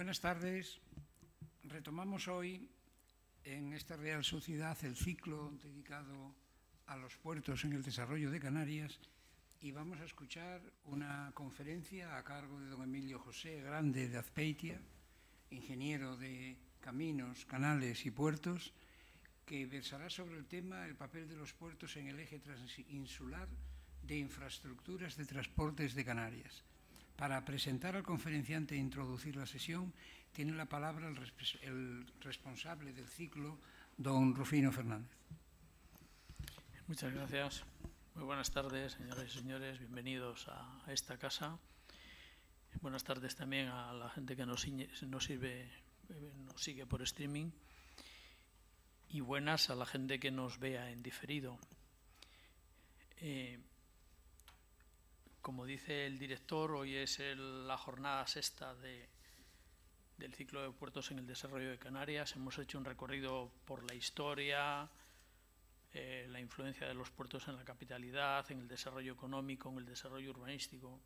Buenas tardes. Retomamos hoy en esta Real Sociedad el ciclo dedicado a los puertos en el desarrollo de Canarias y vamos a escuchar una conferencia a cargo de don Emilio José Grande de Azpeitia, ingeniero de caminos, canales y puertos, que versará sobre el tema el papel de los puertos en el eje transinsular de infraestructuras de transportes de Canarias. Para presentar al conferenciante e introducir la sesión, tiene la palabra el, responsable del ciclo, don Rufino Fernández. Muchas gracias. Muy buenas tardes, señoras y señores. Bienvenidos a esta casa. Buenas tardes también a la gente que nos, sirve, eh, nos sigue por streaming. Y buenas a la gente que nos vea en diferido. Eh, como dice el director, hoy es la jornada sexta del ciclo de puertos en el desarrollo de Canarias. Hemos hecho un recorrido por la historia, eh, la influencia de los puertos en la capitalidad, en el desarrollo económico, en el desarrollo urbanístico,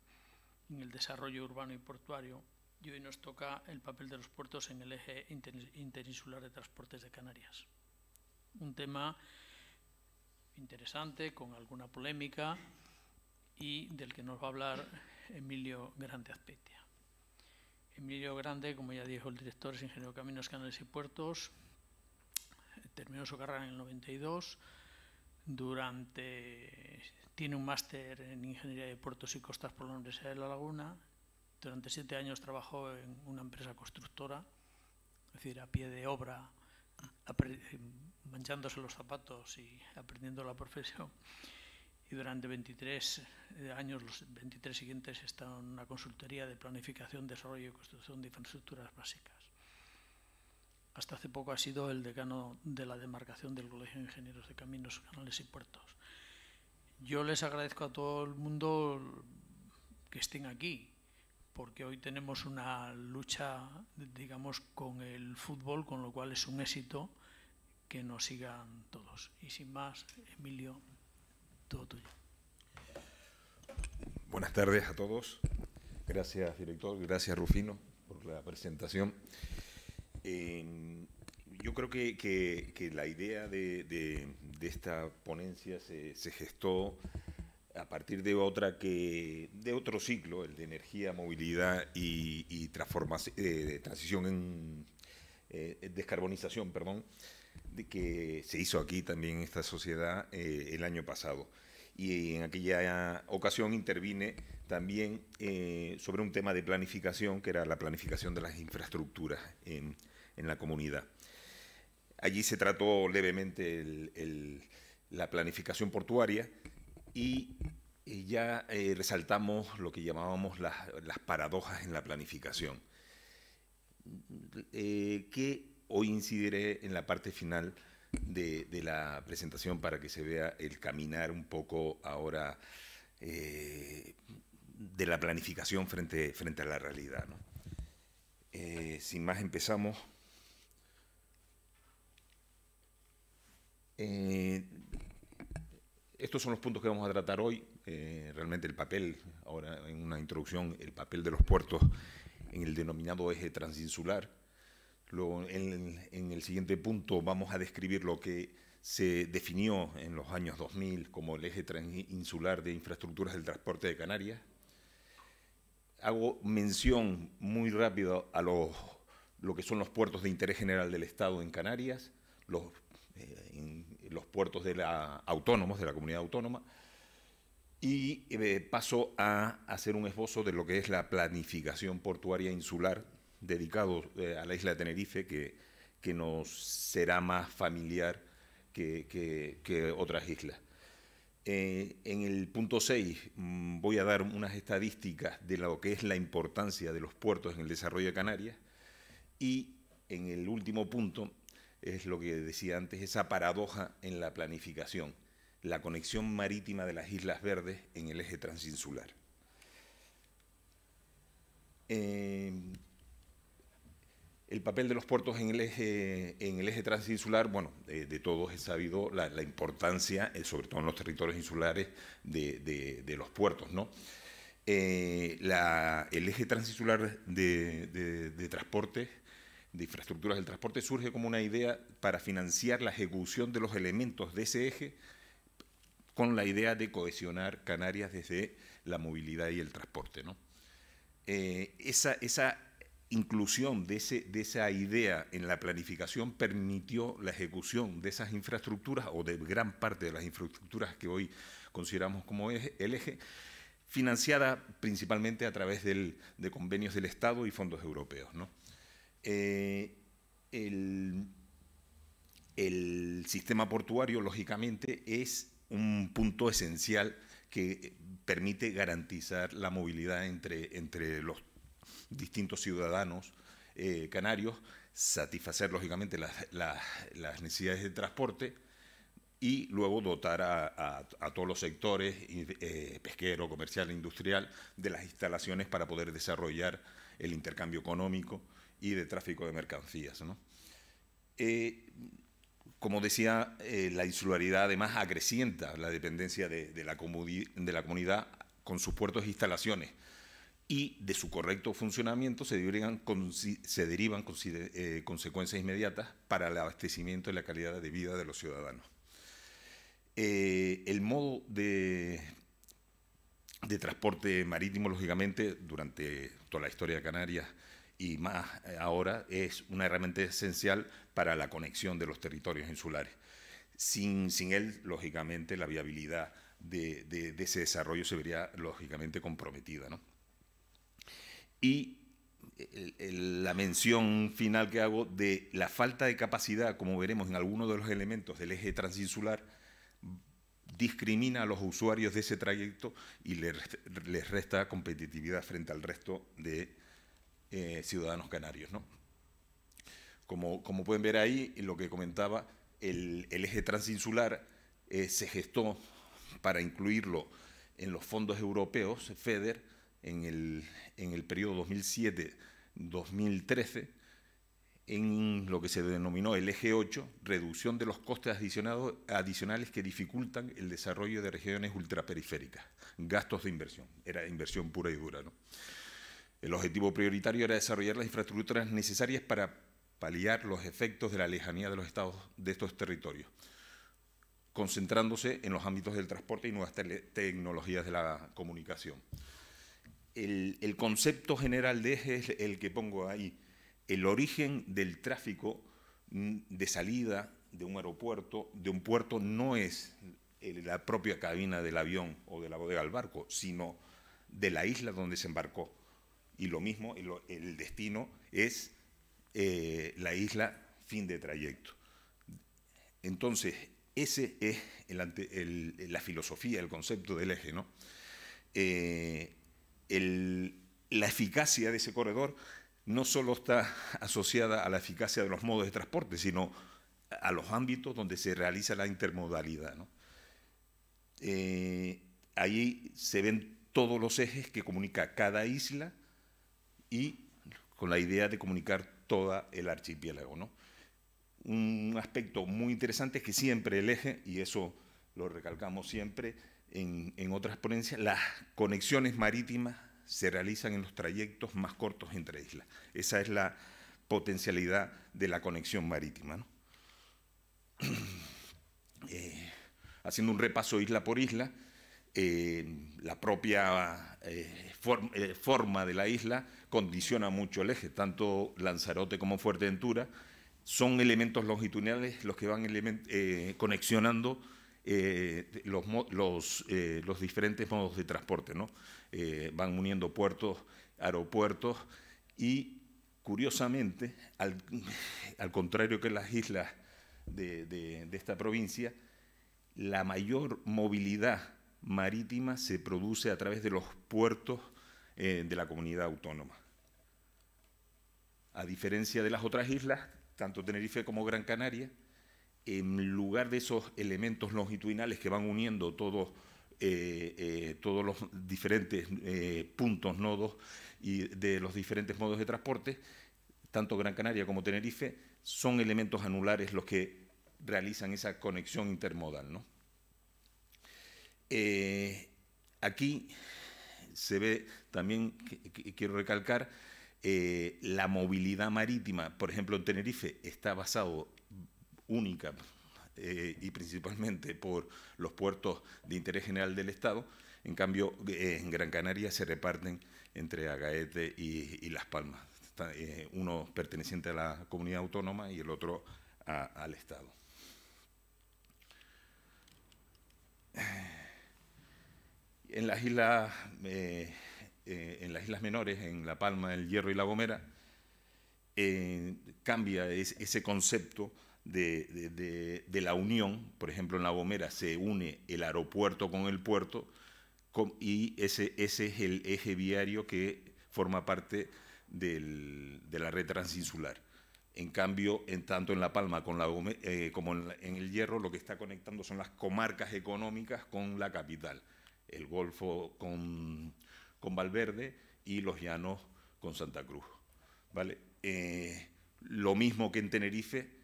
en el desarrollo urbano y portuario. Y hoy nos toca el papel de los puertos en el eje interinsular de transportes de Canarias. Un tema interesante, con alguna polémica, y del que nos va a hablar Emilio Grande Azpetia. Emilio Grande, como ya dijo el director, es ingeniero de caminos, canales y puertos. Terminó su carrera en el 92. Durante, tiene un máster en ingeniería de puertos y costas por la Universidad de La Laguna. Durante siete años trabajó en una empresa constructora, es decir, a pie de obra, manchándose los zapatos y aprendiendo la profesión y durante 23 eh, años, los 23 siguientes, están en una consultoría de planificación, desarrollo y construcción de infraestructuras básicas. Hasta hace poco ha sido el decano de la demarcación del Colegio de Ingenieros de Caminos, Canales y Puertos. Yo les agradezco a todo el mundo que estén aquí, porque hoy tenemos una lucha, digamos, con el fútbol, con lo cual es un éxito que nos sigan todos. Y sin más, Emilio. Todo tuyo. Buenas tardes a todos. Gracias, director. Gracias, Rufino, por la presentación. yo creo que, la idea de, esta ponencia se, gestó a partir de otra que de otro ciclo, el de energía, movilidad y, transformación, eh, transición en eh, descarbonización, perdón, de que se hizo aquí también en esta sociedad eh, el año pasado. Y en aquella ocasión intervine también eh, sobre un tema de planificación, que era la planificación de las infraestructuras en, en la comunidad. Allí se trató levemente el, la planificación portuaria y ya eh, resaltamos lo que llamábamos las, las paradojas en la planificación. Eh, que hoy incidiré en la parte final de, la presentación para que se vea el caminar un poco ahora eh, de la planificación frente, a la realidad. Eh, sin más, empezamos. Eh, estos son los puntos que vamos a tratar hoy. realmente el papel, ahora en una introducción, el papel de los puertos en el denominado eje transinsular Luego, en, el siguiente punto vamos a describir lo que se definió en los años 2000 como el eje transinsular de infraestructuras del transporte de Canarias. Hago mención muy rápido a lo que son los puertos de interés general del Estado en Canarias, los, eh, puertos de la, autónomos de la comunidad autónoma, y eh, paso a hacer un esbozo de lo que es la planificación portuaria insular dedicado eh, a la isla de Tenerife que, que nos será más familiar que, otras islas. Eh, en el punto 6 mm, voy a dar unas estadísticas de lo que es la importancia de los puertos en el desarrollo de Canarias y en el último punto es lo que decía antes, esa paradoja en la planificación, la conexión marítima de las Islas Verdes en el eje transinsular. Eh, el papel de los puertos en el eje, en transinsular, bueno, de, todos es sabido la, importancia, eh, sobre todo en los territorios insulares, de, los puertos, ¿no? Eh, el eje transinsular de, transporte, de infraestructuras del transporte, surge como una idea para financiar la ejecución de los elementos de ese eje con la idea de cohesionar Canarias desde la movilidad y el transporte, ¿no? Eh, esa, esa inclusión de, ese, de esa idea en la planificación permitió la ejecución de esas infraestructuras o de gran parte de las infraestructuras que hoy consideramos como e-, el eje, financiada principalmente a través de convenios del Estado y fondos europeos. Eh, el, sistema portuario, lógicamente, es un punto esencial que eh, permite garantizar la movilidad entre, entre los distintos ciudadanos eh, canarios, satisfacer lógicamente las, necesidades de transporte y luego dotar a, todos los sectores, eh, pesquero, comercial, industrial, de las instalaciones para poder desarrollar el intercambio económico y de tráfico de mercancías. Eh, como decía, la insularidad además acrecienta la dependencia de, la de, la comunidad con sus puertos e instalaciones, y de su correcto funcionamiento se derivan, eh, consecuencias inmediatas para el abastecimiento y la calidad de vida de los ciudadanos. Eh, el modo de, transporte marítimo, lógicamente, durante toda la historia de Canarias y más eh, ahora, es una herramienta esencial para la conexión de los territorios insulares. Sin, él, lógicamente, la viabilidad de, de, ese desarrollo se vería, lógicamente, comprometida. ¿no? y la mención final que hago de la falta de capacidad, como veremos en algunos de los elementos del eje transinsular, discrimina a los usuarios de ese trayecto y les, resta competitividad frente al resto de eh, ciudadanos canarios. Como, como, pueden ver ahí, lo que comentaba, el, eje transinsular eh, se gestó para incluirlo en los fondos europeos, FEDER, en el, en periodo 2007-2013 en lo que se denominó el eje 8, reducción de los costes adicionales que dificultan el desarrollo de regiones ultraperiféricas, gastos de inversión, era inversión pura y dura. El objetivo prioritario era desarrollar las infraestructuras necesarias para paliar los efectos de la lejanía de los estados de estos territorios, concentrándose en los ámbitos del transporte y nuevas tecnologías de la comunicación el, concepto general de eje es el que pongo ahí, el origen del tráfico mm, de salida de un aeropuerto, de un puerto, no es eh, la propia cabina del avión o de la bodega al barco, sino de la isla donde se embarcó. Y lo mismo, el, destino es eh, la isla fin de trayecto. Entonces, ese es la filosofía, el concepto del eje, ¿no? Eh, la eficacia de ese corredor no solo está asociada a la eficacia de los modos de transporte, sino a los ámbitos donde se realiza la intermodalidad. Eh, ahí se ven todos los ejes que comunica cada isla y con la idea de comunicar todo el archipiélago. Un aspecto muy interesante es que siempre el eje, y eso lo recalcamos siempre, en, otras ponencias, las conexiones marítimas se realizan en los trayectos más cortos entre islas. Esa es la potencialidad de la conexión marítima. Eh, haciendo un repaso isla por isla, eh, la propia eh, forma de la isla condiciona mucho el eje, tanto Lanzarote como Fuerteventura son elementos longitudinales los que van conexionando eh, eh, los, diferentes modos de transporte. ¿no? Eh, van uniendo puertos, aeropuertos y, curiosamente, al, contrario que las islas de, esta provincia, la mayor movilidad marítima se produce a través de los puertos de la comunidad autónoma. A diferencia de las otras islas, tanto Tenerife como Gran Canaria, en lugar de esos elementos longitudinales que van uniendo todos, eh, eh, los diferentes eh, puntos, nodos y de los diferentes modos de transporte, tanto Gran Canaria como Tenerife, son elementos anulares los que realizan esa conexión intermodal. aquí se ve también, quiero recalcar, la movilidad marítima, por ejemplo, en Tenerife está basado única eh, y principalmente por los puertos de interés general del Estado. En cambio, eh, en Gran Canaria se reparten entre Agaete y, Las Palmas, eh, uno perteneciente a la comunidad autónoma y el otro al Estado. En las islas en las islas menores, en La Palma, El Hierro y La Gomera, cambia ese concepto de, de, la unión, por ejemplo en La Gomera se une el aeropuerto con el puerto y ese, ese es el eje viario que forma parte del, de la red transinsular. En cambio, en tanto en La Palma con la eh, como en, el Hierro, lo que está conectando son las comarcas económicas con la capital, el Golfo con, con Valverde y los llanos con Santa Cruz. ¿vale? Eh, lo mismo que en Tenerife,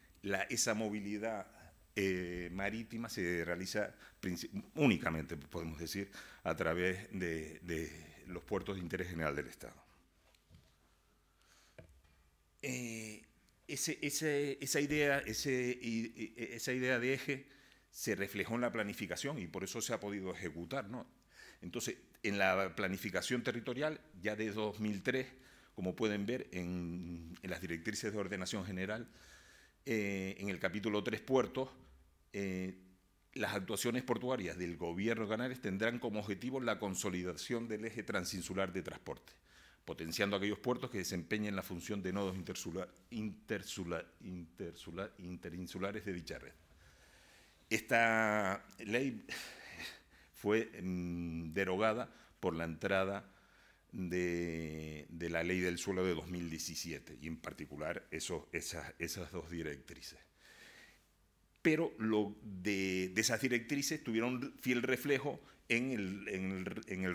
esa movilidad eh, marítima se realiza únicamente, podemos decir, a través de, los puertos de interés general del Estado. Eh, esa, idea, esa idea de eje se reflejó en la planificación y por eso se ha podido ejecutar. ¿no? Entonces, en la planificación territorial, ya de 2003, como pueden ver en las directrices de ordenación general, eh, en el capítulo 3 Puertos, eh, las actuaciones portuarias del gobierno de canarias tendrán como objetivo la consolidación del eje transinsular de transporte, potenciando aquellos puertos que desempeñen la función de nodos interinsulares de dicha red. Esta ley fue mm, derogada por la entrada de, la ley del suelo de 2017 y en particular esas, dos directrices. Pero de, esas directrices tuvieron fiel reflejo en el,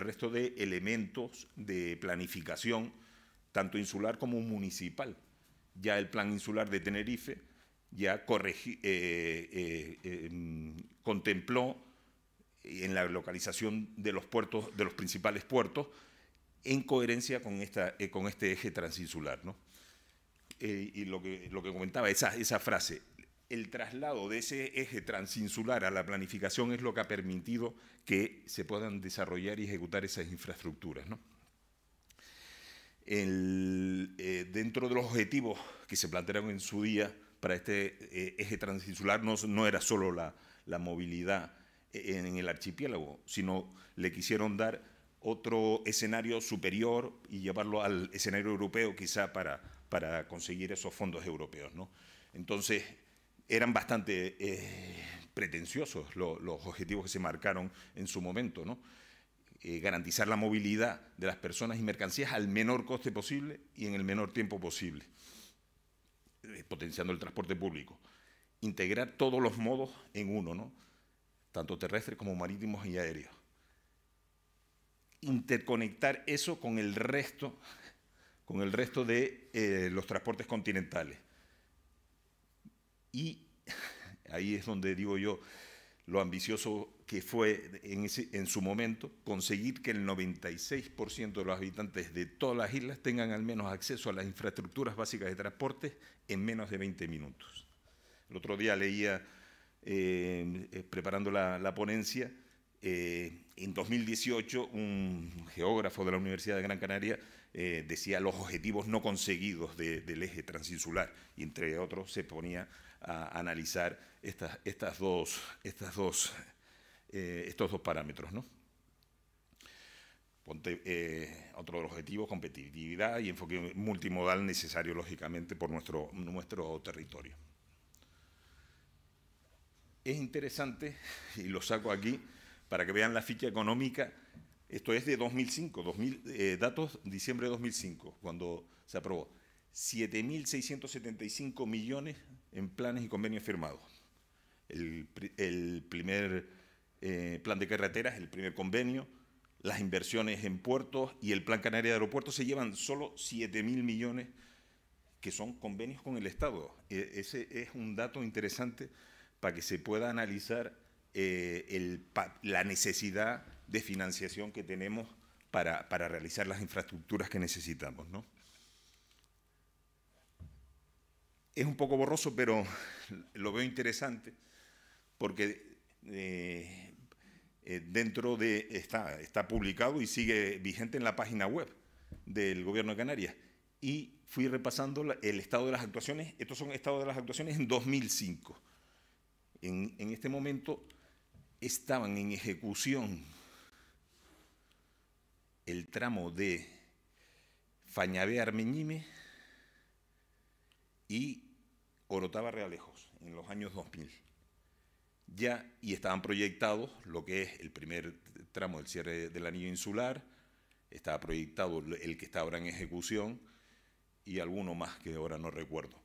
resto de elementos de planificación, tanto insular como municipal. Ya el plan insular de Tenerife ya eh, eh, em, contempló en la localización de los puertos, de los principales puertos, en coherencia con, esta, eh, con este eje transinsular. ¿no? Eh, y lo que, lo que comentaba, esa, esa frase, el traslado de ese eje transinsular a la planificación es lo que ha permitido que se puedan desarrollar y ejecutar esas infraestructuras. Eh, dentro de los objetivos que se plantearon en su día para este eje transinsular no, era solo la, la movilidad en, el archipiélago, sino le quisieron dar otro escenario superior y llevarlo al escenario europeo quizá para, para conseguir esos fondos europeos. ¿no? Entonces, eran bastante eh, pretenciosos los, objetivos que se marcaron en su momento. ¿no? Eh, garantizar la movilidad de las personas y mercancías al menor coste posible y en el menor tiempo posible, eh, potenciando el transporte público. Integrar todos los modos en uno, ¿no? tanto terrestres como marítimos y aéreos interconectar eso con el resto, con el resto de eh, los transportes continentales. Y ahí es donde digo yo lo ambicioso que fue en, su momento conseguir que el 96% de los habitantes de todas las islas tengan al menos acceso a las infraestructuras básicas de transporte en menos de 20 minutos. El otro día leía, eh, preparando la, ponencia, eh, en 2018, un geógrafo de la Universidad de Gran Canaria eh, decía los objetivos no conseguidos del eje transinsular y entre otros se ponía a analizar estas, dos, eh, estos dos parámetros. Ponte, eh, otro de los objetivos, competitividad y enfoque multimodal necesario, lógicamente, por nuestro, nuestro territorio. Es interesante, y lo saco aquí, para que vean la ficha económica. Esto es de 2005, eh, datos diciembre de 2005, cuando se aprobó. 7.675 millones en planes y convenios firmados. El, primer eh, plan de carreteras, el primer convenio, las inversiones en puertos y el plan Canaria de aeropuertos se llevan solo 7.000 millones que son convenios con el Estado. E, ese es un dato interesante para que se pueda analizar eh, la necesidad de financiación que tenemos para, para realizar las infraestructuras que necesitamos. Es un poco borroso, pero lo veo interesante porque eh, eh, dentro de, está, está publicado y sigue vigente en la página web del Gobierno de Canarias. Y fui repasando el estado de las actuaciones. Estos son estados de las actuaciones en 2005. en este momento estaban en ejecución el tramo de fañabé Armeñime y Orotava Realejos en los años 2000. Ya, y estaban proyectados lo que es el primer tramo del cierre del anillo insular, estaba proyectado el que está ahora en ejecución y alguno más que ahora no recuerdo.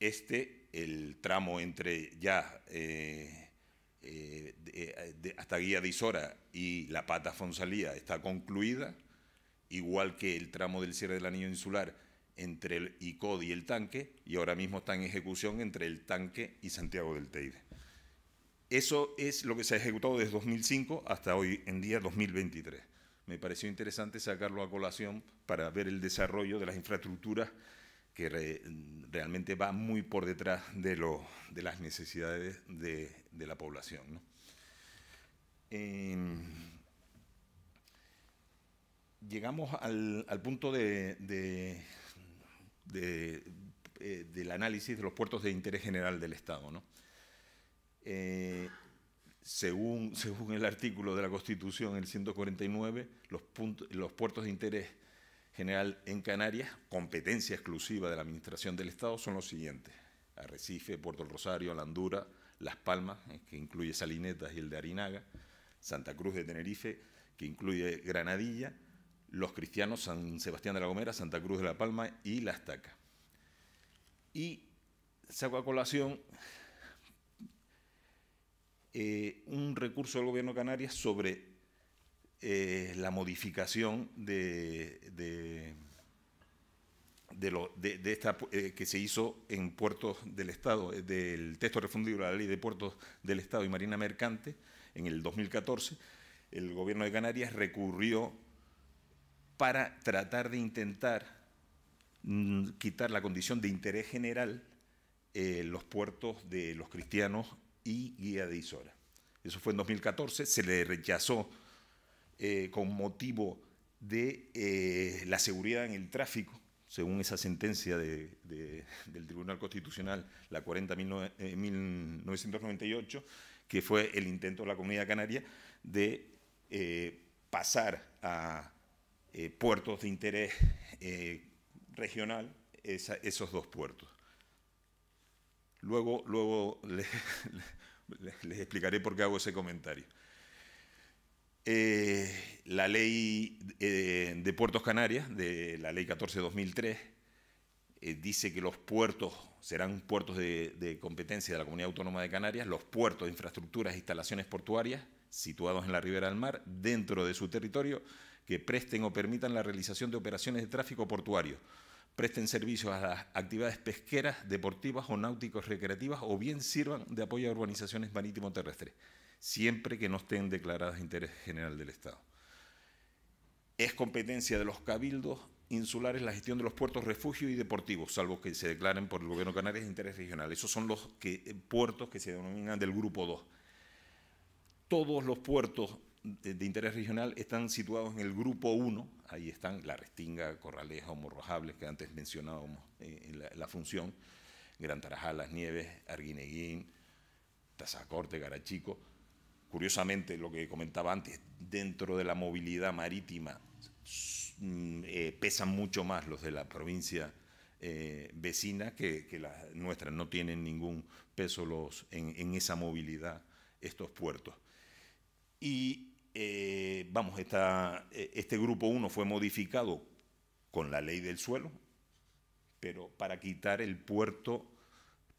Este, el tramo entre ya eh, eh, eh, hasta Guía de Isora y la Pata Fonsalía está concluida, igual que el tramo del cierre del anillo insular entre el ICOD y el tanque, y ahora mismo está en ejecución entre el tanque y Santiago del Teide. Eso es lo que se ha ejecutado desde 2005 hasta hoy en día 2023. Me pareció interesante sacarlo a colación para ver el desarrollo de las infraestructuras que realmente va muy por detrás de, lo, de las necesidades de, la población. Em, llegamos al, punto de, eh, del análisis de los puertos de interés general del Estado. Eh, según, según el artículo de la Constitución, el 149, los, los puertos de interés general en Canarias, competencia exclusiva de la Administración del Estado, son los siguientes. Arrecife, Puerto del Rosario, Landura, Las Palmas, eh, que incluye Salinetas y el de Arinaga, Santa Cruz de Tenerife, que incluye Granadilla, Los Cristianos, San Sebastián de la Gomera, Santa Cruz de la Palma y La Estaca. Y saco a colación eh, un recurso del Gobierno de Canarias sobre eh, la modificación de, de, esta eh, que se hizo en puertos del Estado, eh, del texto refundido de la ley de puertos del Estado y Marina Mercante en el 2014, el gobierno de Canarias recurrió para tratar de intentar mm, quitar la condición de interés general en los puertos de los cristianos y Guía de Isora. Eso fue en 2014, se le rechazó eh, con motivo de eh, la seguridad en el tráfico, según esa sentencia del Tribunal Constitucional, la 40.998, eh, que fue el intento de la Comunidad Canaria de pasar a puertos de interés regional esos dos puertos. Luego, luego les explicaré por qué hago ese comentario. Eh, la ley eh, de puertos canarias, de la ley 14-2003, eh, dice que los puertos serán puertos de, competencia de la Comunidad Autónoma de Canarias, los puertos, infraestructuras e instalaciones portuarias situados en la ribera del mar, dentro de su territorio, que presten o permitan la realización de operaciones de tráfico portuario, presten servicios a las actividades pesqueras, deportivas o náuticos recreativas, o bien sirvan de apoyo a urbanizaciones marítimo-terrestres siempre que no estén declaradas de interés general del Estado. Es competencia de los cabildos insulares la gestión de los puertos refugio y deportivos, salvo que se declaren por el Gobierno canario de interés regional. Esos son los eh, puertos que se denominan del Grupo 2. Todos los puertos de, interés regional están situados en el Grupo 1, ahí están La Restinga, Corraleja, homorrojables que antes mencionábamos eh, en la, la, función, Gran Tarajal, Las Nieves, Arguineguín, Tazacorte, Garachico, curiosamente lo que comentaba antes, dentro de la movilidad marítima mm, eh, pesan mucho más los de la provincia eh, vecina que, las nuestras, no tienen ningún peso los, en, esa movilidad estos puertos. Y eh, vamos, este grupo 1 fue modificado con la ley del suelo, pero para quitar el puerto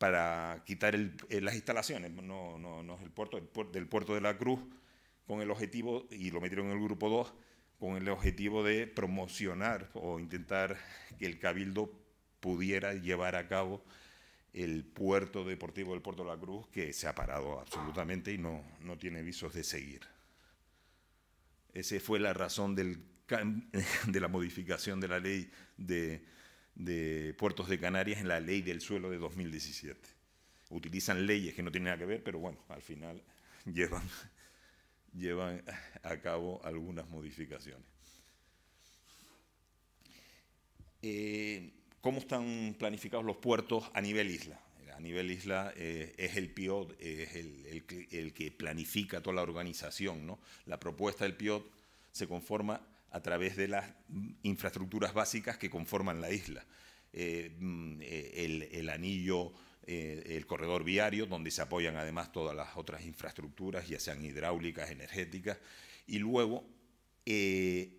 para quitar eh, las instalaciones, no, no, no es el puerto, del puerto de la Cruz, con el objetivo, y lo metieron en el grupo 2, con el objetivo de promocionar o intentar que el Cabildo pudiera llevar a cabo el puerto deportivo del Puerto de la Cruz, que se ha parado absolutamente y no, no tiene visos de seguir. Esa fue la razón del, de la modificación de la ley de de Puertos de Canarias en la ley del suelo de 2017. Utilizan leyes que no tienen nada que ver, pero bueno, al final llevan, llevan a cabo algunas modificaciones. Eh, ¿Cómo están planificados los puertos a nivel isla? A nivel isla eh, es el PIOT, es el, que planifica toda la organización. ¿no? La propuesta del PIOT se conforma a través de las infraestructuras básicas que conforman la isla. Eh, mm, el, anillo, eh, el corredor viario, donde se apoyan además todas las otras infraestructuras, ya sean hidráulicas, energéticas, y luego eh,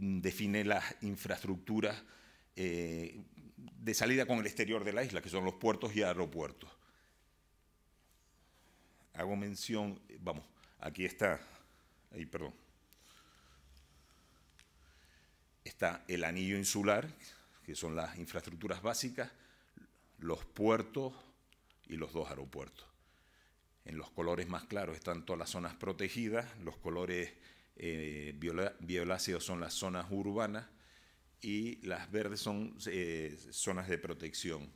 define las infraestructuras de salida con el exterior de la isla, que son los puertos y aeropuertos. Hago mención, vamos, aquí está, ahí perdón está el anillo insular, que son las infraestructuras básicas, los puertos y los dos aeropuertos. En los colores más claros están todas las zonas protegidas, los colores eh, violáceos son las zonas urbanas y las verdes son eh, zonas de protección,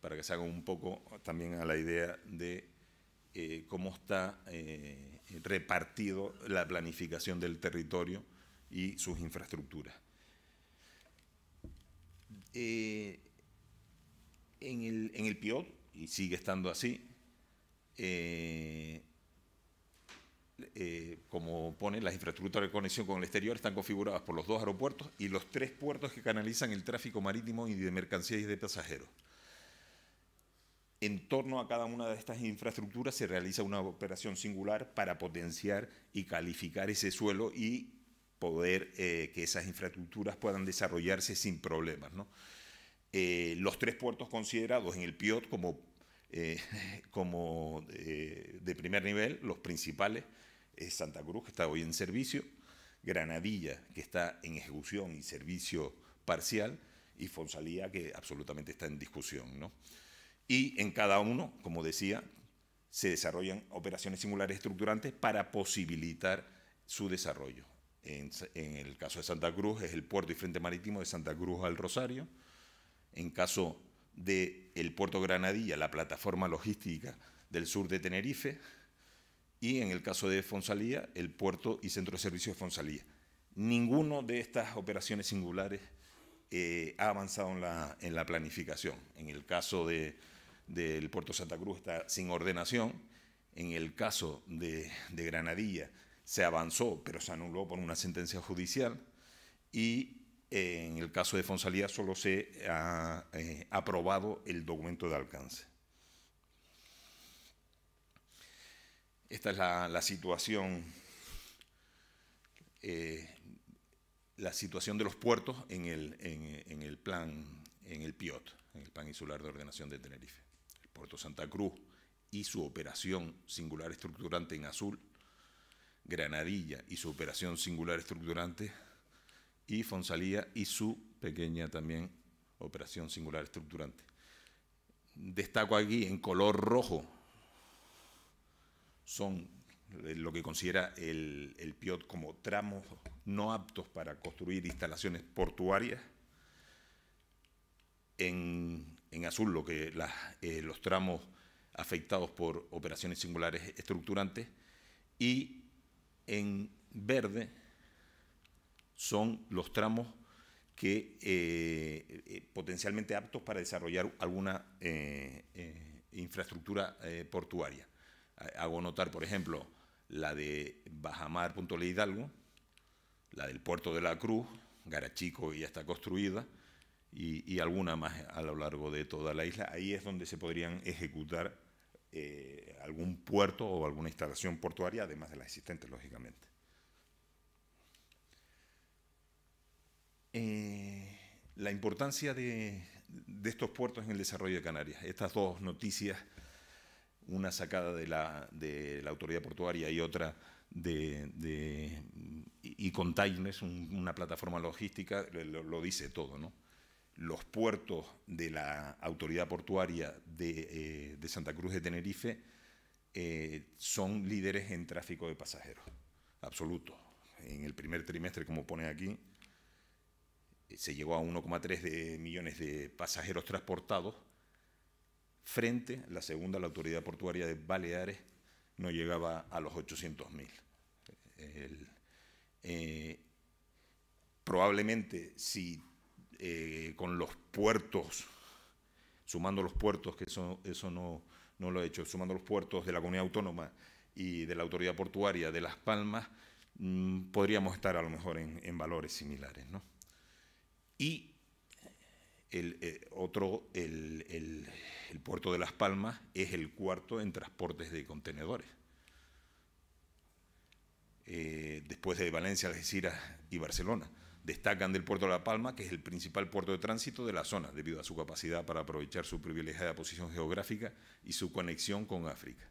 para que se haga un poco también a la idea de eh, cómo está eh, repartido la planificación del territorio y sus infraestructuras. Eh, en, el, en el PIOT, y sigue estando así, eh, eh, como pone, las infraestructuras de conexión con el exterior están configuradas por los dos aeropuertos y los tres puertos que canalizan el tráfico marítimo y de mercancías y de pasajeros. En torno a cada una de estas infraestructuras se realiza una operación singular para potenciar y calificar ese suelo y poder eh, que esas infraestructuras puedan desarrollarse sin problemas. ¿no? Eh, los tres puertos considerados en el PIOT como, eh, como de primer nivel, los principales, es Santa Cruz, que está hoy en servicio, Granadilla, que está en ejecución y servicio parcial, y Fonsalía, que absolutamente está en discusión. ¿no? Y en cada uno, como decía, se desarrollan operaciones singulares estructurantes para posibilitar su desarrollo. En, el caso de Santa Cruz es el puerto y frente marítimo de Santa Cruz al Rosario. En caso del el puerto Granadilla, la plataforma logística del sur de Tenerife. Y en el caso de Fonsalía, el puerto y centro de servicios de Fonsalía. Ninguno de estas operaciones singulares eh, ha avanzado en la, planificación. En el caso de, del puerto Santa Cruz está sin ordenación. En el caso de, de Granadilla se avanzó, pero se anuló por una sentencia judicial y eh, en el caso de Fonsalía solo se ha eh, aprobado el documento de alcance. Esta es la, situación eh, la situación de los puertos en el, en el plan, en el PIOT, en el Plan Insular de Ordenación de Tenerife. El puerto Santa Cruz y su operación singular estructurante en azul Granadilla y su operación singular estructurante, y Fonsalía y su pequeña también operación singular estructurante. Destaco aquí en color rojo, son lo que considera el, PIOT como tramos no aptos para construir instalaciones portuarias. En, azul lo que eh, los tramos afectados por operaciones singulares estructurantes y en verde son los tramos que eh, eh, potencialmente aptos para desarrollar alguna eh, infraestructura portuaria. Hago notar, por ejemplo, la de Bajamar, Hidalgo, la del Puerto de la Cruz, Garachico ya está construida, y alguna más a lo largo de toda la isla. Ahí es donde se podrían ejecutar eh, algún puerto o alguna instalación portuaria, además de las existentes, lógicamente. Eh, la importancia de, estos puertos en el desarrollo de Canarias. Estas dos noticias, una sacada de la, de la autoridad portuaria y otra de, y, con containers, una plataforma logística, lo, lo dice todo, ¿no? los puertos de la autoridad portuaria de, eh, Santa Cruz de Tenerife eh, son líderes en tráfico de pasajeros, absoluto. En el primer trimestre, como pone aquí, se llegó a 1,3 millones de pasajeros transportados, frente, la segunda, la autoridad portuaria de Baleares, no llegaba a los 800.000. Eh, probablemente, si eh, con los puertos, sumando los puertos, que eso, eso no, lo he hecho, sumando los puertos de la comunidad autónoma y de la autoridad portuaria de Las Palmas, mm, podríamos estar a lo mejor en, valores similares. ¿no? Y el eh, otro, el, puerto de Las Palmas, es el cuarto en transportes de contenedores. Eh, después de Valencia, Algeciras y Barcelona. Destacan del puerto de La Palma, que es el principal puerto de tránsito de la zona, debido a su capacidad para aprovechar su privilegiada posición geográfica y su conexión con África.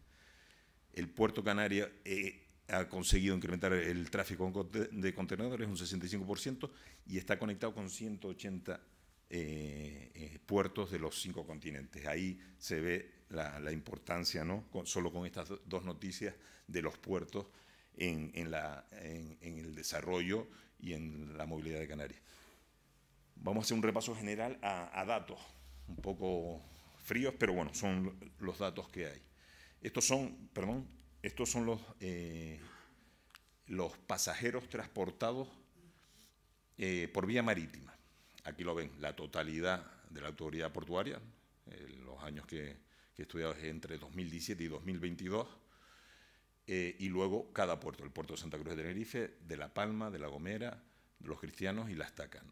El puerto canario eh, ha conseguido incrementar el tráfico de contenedores un 65% y está conectado con 180 eh, eh, puertos de los cinco continentes. Ahí se ve la, importancia, ¿no? solo con estas dos noticias de los puertos en el desarrollo y en la movilidad de Canarias. Vamos a hacer un repaso general a, datos, un poco fríos, pero bueno, son los datos que hay. Estos son, perdón, estos son los, eh, los pasajeros transportados eh, por vía marítima. Aquí lo ven, la totalidad de la autoridad portuaria, eh, los años que, que he estudiado es entre 2017 y 2022, eh, y luego cada puerto, el puerto de Santa Cruz de Tenerife, de La Palma, de La Gomera, de los cristianos y la tacan.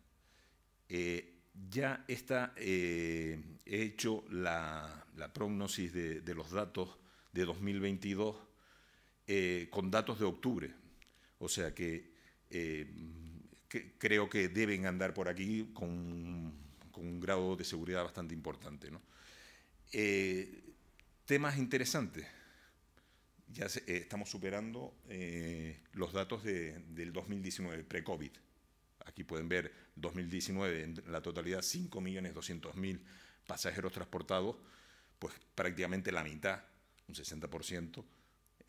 Eh, ya está, eh, he hecho la, prognosis de, los datos de 2022 con datos de octubre, o sea que, creo que deben andar por aquí con, un grado de seguridad bastante importante. temas interesantes ya eh, estamos superando eh, los datos del 2019, pre-COVID. Aquí pueden ver 2019, en la totalidad 5.200.000 pasajeros transportados, pues prácticamente la mitad, un 60%,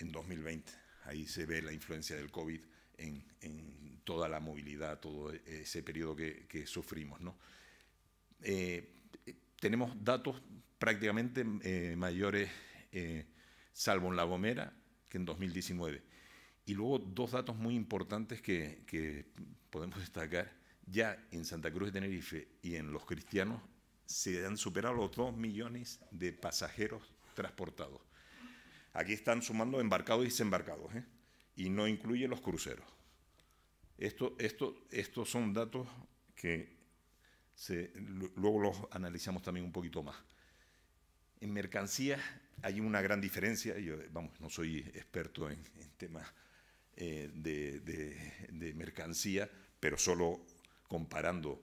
en 2020. Ahí se ve la influencia del COVID en, en toda la movilidad, todo ese periodo que, sufrimos. ¿no? Eh, tenemos datos prácticamente mayores salvo en La Gomera, que en 2019. Y luego dos datos muy importantes que, podemos destacar. Ya en Santa Cruz de Tenerife y en Los Cristianos se han superado los 2 millones de pasajeros transportados. Aquí están sumando embarcados y desembarcados, ¿eh? y no incluye los cruceros. estos son datos que luego los analizamos también un poquito más. En mercancías hay una gran diferencia, yo vamos, no soy experto en, temas eh, de, mercancía, pero solo comparando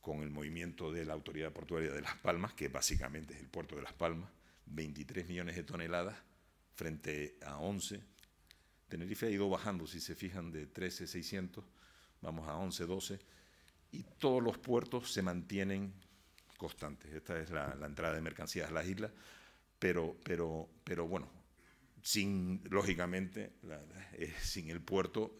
con el movimiento de la Autoridad Portuaria de Las Palmas, que básicamente es el puerto de Las Palmas, 23 millones de toneladas frente a 11. Tenerife ha ido bajando, si se fijan, de 13, 600, vamos a 11, 12, y todos los puertos se mantienen constantes. Esta es la entrada de mercancías a las islas pero, pero, pero bueno, sin, lógicamente, eh, sin el puerto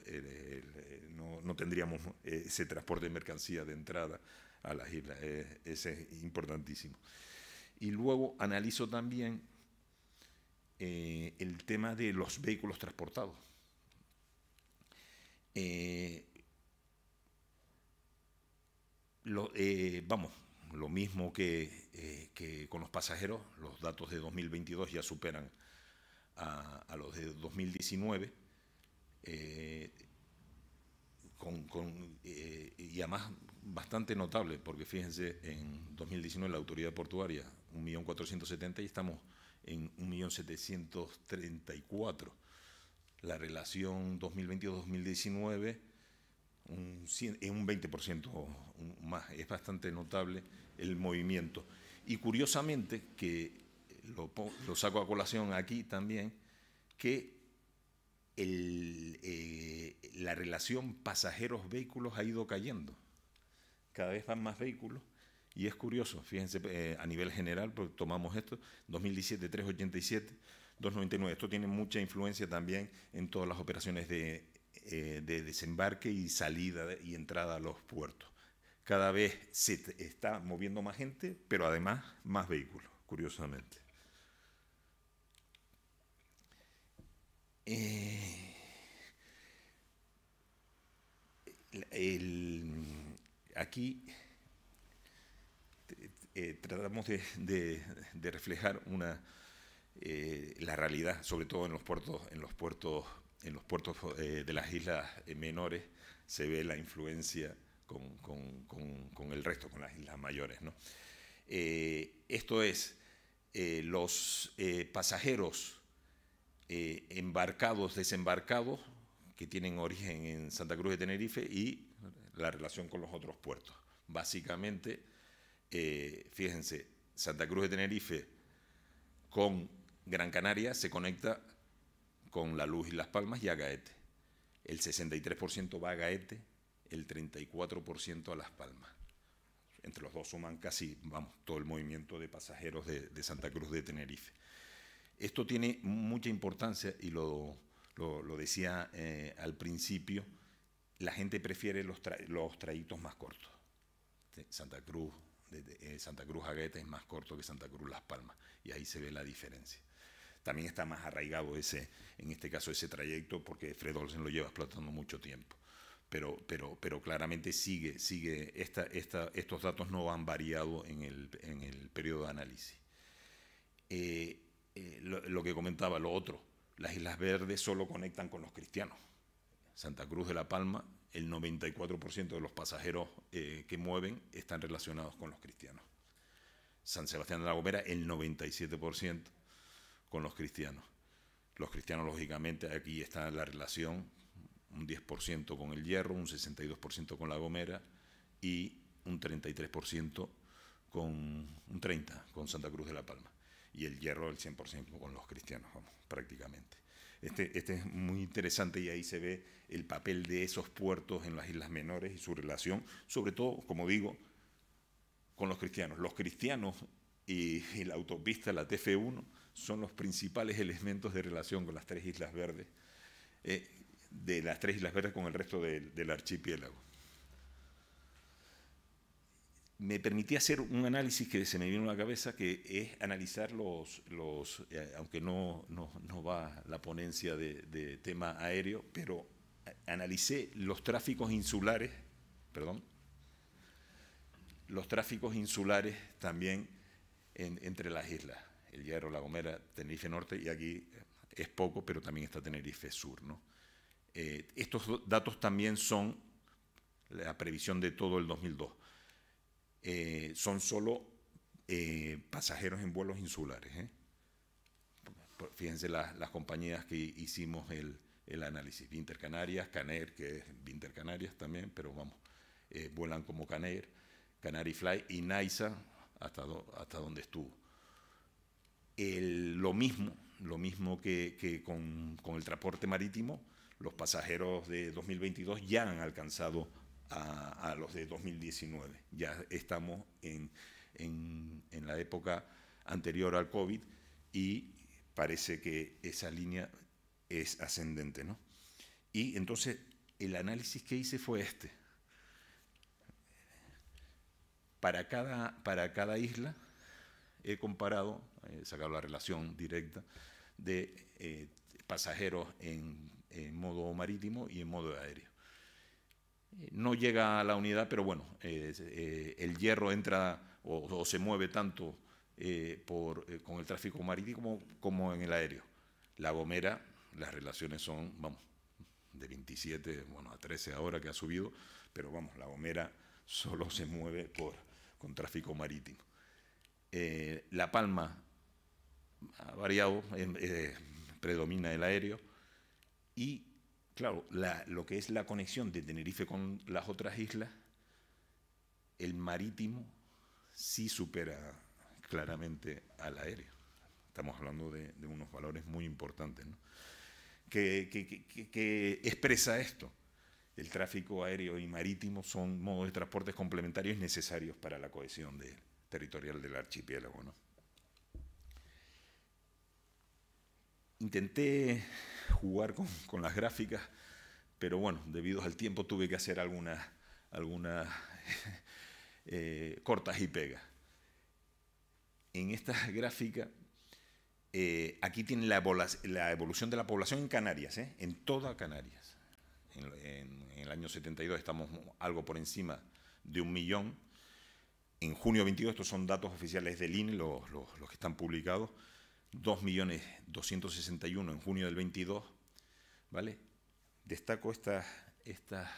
no, tendríamos eh, ese transporte de mercancía de entrada a las islas, eh, ese es importantísimo. Y luego analizo también el tema de los vehículos transportados. Lo, vamos, lo mismo eh, que, con los pasajeros, los datos de 2022 ya superan a, los de 2019, eh, eh, y además bastante notable, porque fíjense, en 2019 la autoridad portuaria 1.470.000 y estamos en 1.734. La relación 2022-2019 un, un 20% más, es bastante notable el movimiento. Y curiosamente, que lo, saco a colación aquí también, que eh, la relación pasajeros-vehículos ha ido cayendo. Cada vez van más vehículos y es curioso, fíjense, eh, a nivel general, porque tomamos esto, 2017, 387, 299. Esto tiene mucha influencia también en todas las operaciones de eh, de desembarque y salida y entrada a los puertos. Cada vez se está moviendo más gente, pero además más vehículos, curiosamente. Eh, aquí eh, tratamos de, reflejar una, la realidad, sobre todo en los puertos, en los puertos en los puertos eh, de las islas eh, menores se ve la influencia con, el resto, con las islas mayores. ¿no? Eh, esto es, los pasajeros embarcados, desembarcados, que tienen origen en Santa Cruz de Tenerife y la relación con los otros puertos. Básicamente, fíjense, Santa Cruz de Tenerife con Gran Canaria se conecta con La Luz y Las Palmas y Agaete. El 63% va a Gaete, el 34% a Las Palmas. Entre los dos suman casi, vamos, todo el movimiento de pasajeros de, Santa Cruz de Tenerife. Esto tiene mucha importancia y lo, decía eh, al principio, la gente prefiere los, trayectos más cortos. Santa Cruz, de, eh, Santa Cruz a este es más corto que Santa Cruz Las Palmas y ahí se ve la diferencia también está más arraigado ese, en este caso ese trayecto, porque Fred Olsen lo lleva explotando mucho tiempo. Pero, pero, pero claramente sigue, sigue estos datos no han variado en el, periodo de análisis. Eh, eh, lo, que comentaba, lo otro, las Islas Verdes solo conectan con los cristianos. Santa Cruz de la Palma, el 94% de los pasajeros eh, que mueven están relacionados con los cristianos. San Sebastián de la Gomera, el 97% con los cristianos. Los cristianos, lógicamente, aquí está la relación, un 10% con el hierro, un 62% con la gomera y un 33% con un 30 con Santa Cruz de la Palma y el hierro el 100% con los cristianos, vamos, prácticamente. Este, este, es muy interesante y ahí se ve el papel de esos puertos en las islas menores y su relación, sobre todo, como digo, con los cristianos. Los cristianos y, y la autopista, la TF1, son los principales elementos de relación con las tres Islas Verdes, eh, de las tres Islas Verdes con el resto del archipiélago. Me permití hacer un análisis que se me vino a la cabeza, que es analizar los, los eh, aunque no, no, va la ponencia de, tema aéreo, pero analicé los tráficos insulares, perdón, los tráficos insulares también entre las islas el Hierro, La Gomera, Tenerife Norte, y aquí eh, es poco, pero también está Tenerife Sur. ¿no? Eh, estos datos también son la previsión de todo el 2002. Eh, son solo pasajeros en vuelos insulares. Fíjense las, compañías que hicimos el, análisis. Vinter Canarias, Caner, que es Vinter Canarias también, pero vamos, vuelan como Canair, Canary Fly y Naisa, hasta, hasta donde estuvo lo mismo, lo mismo que, con, el transporte marítimo, los pasajeros de 2022 ya han alcanzado a, los de 2019. Ya estamos en, la época anterior al COVID y parece que esa línea es ascendente. Y entonces el análisis que hice fue este. Para cada, para cada isla he comparado, he sacado la relación directa de eh, pasajeros en, modo marítimo y en modo aéreo. Eh, no llega a la unidad, pero bueno, eh, el hierro entra o, se mueve tanto con el tráfico marítimo como en el aéreo. La Gomera, las relaciones son, vamos, de 27, bueno, a 13 ahora que ha subido, pero vamos, la Gomera solo se mueve con tráfico marítimo. Eh, la Palma ha variado, em, eh, predomina el aéreo, y claro, lo que es la conexión de Tenerife con las otras islas, el marítimo sí supera claramente al aéreo. Estamos hablando de, unos valores muy importantes. ¿no? ¿Qué, qué, expresa esto? El tráfico aéreo y marítimo son modos de transportes complementarios necesarios para la cohesión de, territorial del archipiélago. ¿no? Intenté jugar con, las gráficas, pero bueno, debido al tiempo tuve que hacer algunas, eh, cortas y pegas. En esta gráfica, eh, aquí tiene la, evolución de la población en Canarias, ¿eh? en toda Canarias. En, en el año 72 estamos algo por encima de un millón en junio 22, estos son datos oficiales del INE, los, que están publicados, 2.261.000 en junio del 22, ¿vale? Destaco estas,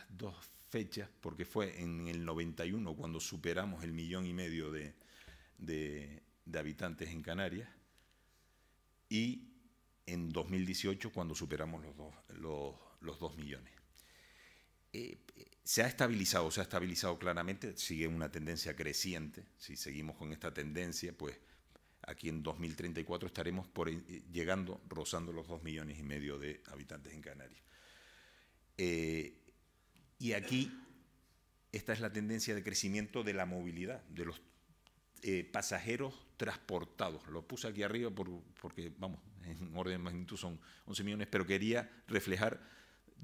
dos fechas porque fue en el 91 cuando superamos el millón y medio de, habitantes en Canarias y en 2018 cuando superamos los los, los dos millones. Eh, se ha estabilizado, se ha estabilizado claramente, sigue una tendencia creciente. Si seguimos con esta tendencia, pues aquí en 2034 estaremos por, eh, llegando, rozando los 2 millones y medio de habitantes en Canarias. Eh, y aquí, esta es la tendencia de crecimiento de la movilidad, de los pasajeros transportados. Lo puse aquí arriba por, porque, vamos, en orden de magnitud son 11 millones, pero quería reflejar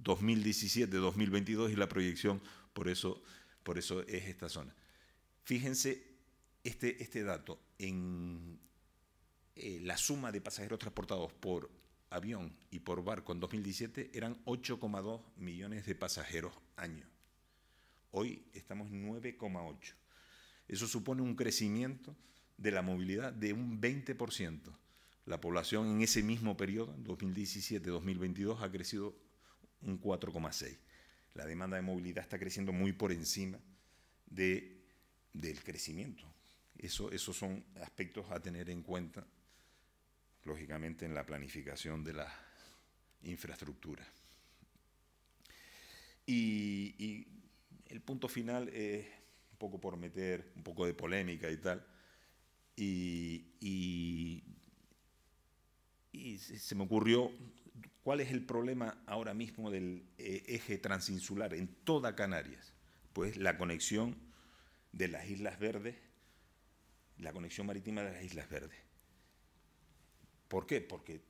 2017-2022 y la proyección, por eso, por eso es esta zona. Fíjense este, este dato, en eh, la suma de pasajeros transportados por avión y por barco en 2017 eran 8,2 millones de pasajeros año. Hoy estamos 9,8. Eso supone un crecimiento de la movilidad de un 20%. La población en ese mismo periodo, 2017-2022, ha crecido un 4,6. La demanda de movilidad está creciendo muy por encima de, del crecimiento. Eso, esos son aspectos a tener en cuenta, lógicamente, en la planificación de la infraestructura. Y, el punto final es un poco por meter un poco de polémica y tal. y se me ocurrió ¿Cuál es el problema ahora mismo del eh, eje transinsular en toda Canarias? Pues la conexión de las Islas Verdes, la conexión marítima de las Islas Verdes. ¿Por qué? Porque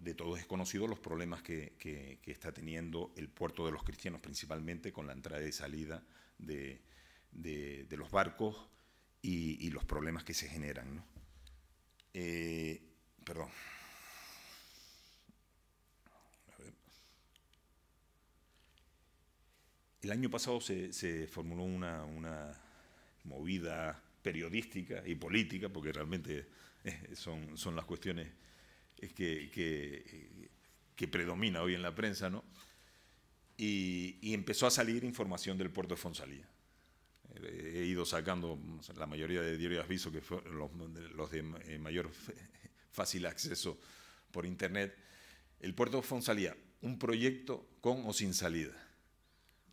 de todos es conocido los problemas que, está teniendo el puerto de los cristianos, principalmente con la entrada y salida de, los barcos y, los problemas que se generan. Eh, perdón. El año pasado se, formuló una, una, movida periodística y política, porque realmente eh, son, son las cuestiones eh, que, que, predomina hoy en la prensa, ¿no? Y, empezó a salir información del puerto de Fonsalía. He ido sacando la mayoría de diarios aviso, que fueron los de eh, mayor fácil acceso por Internet. El puerto de Fonsalía, un proyecto con o sin salida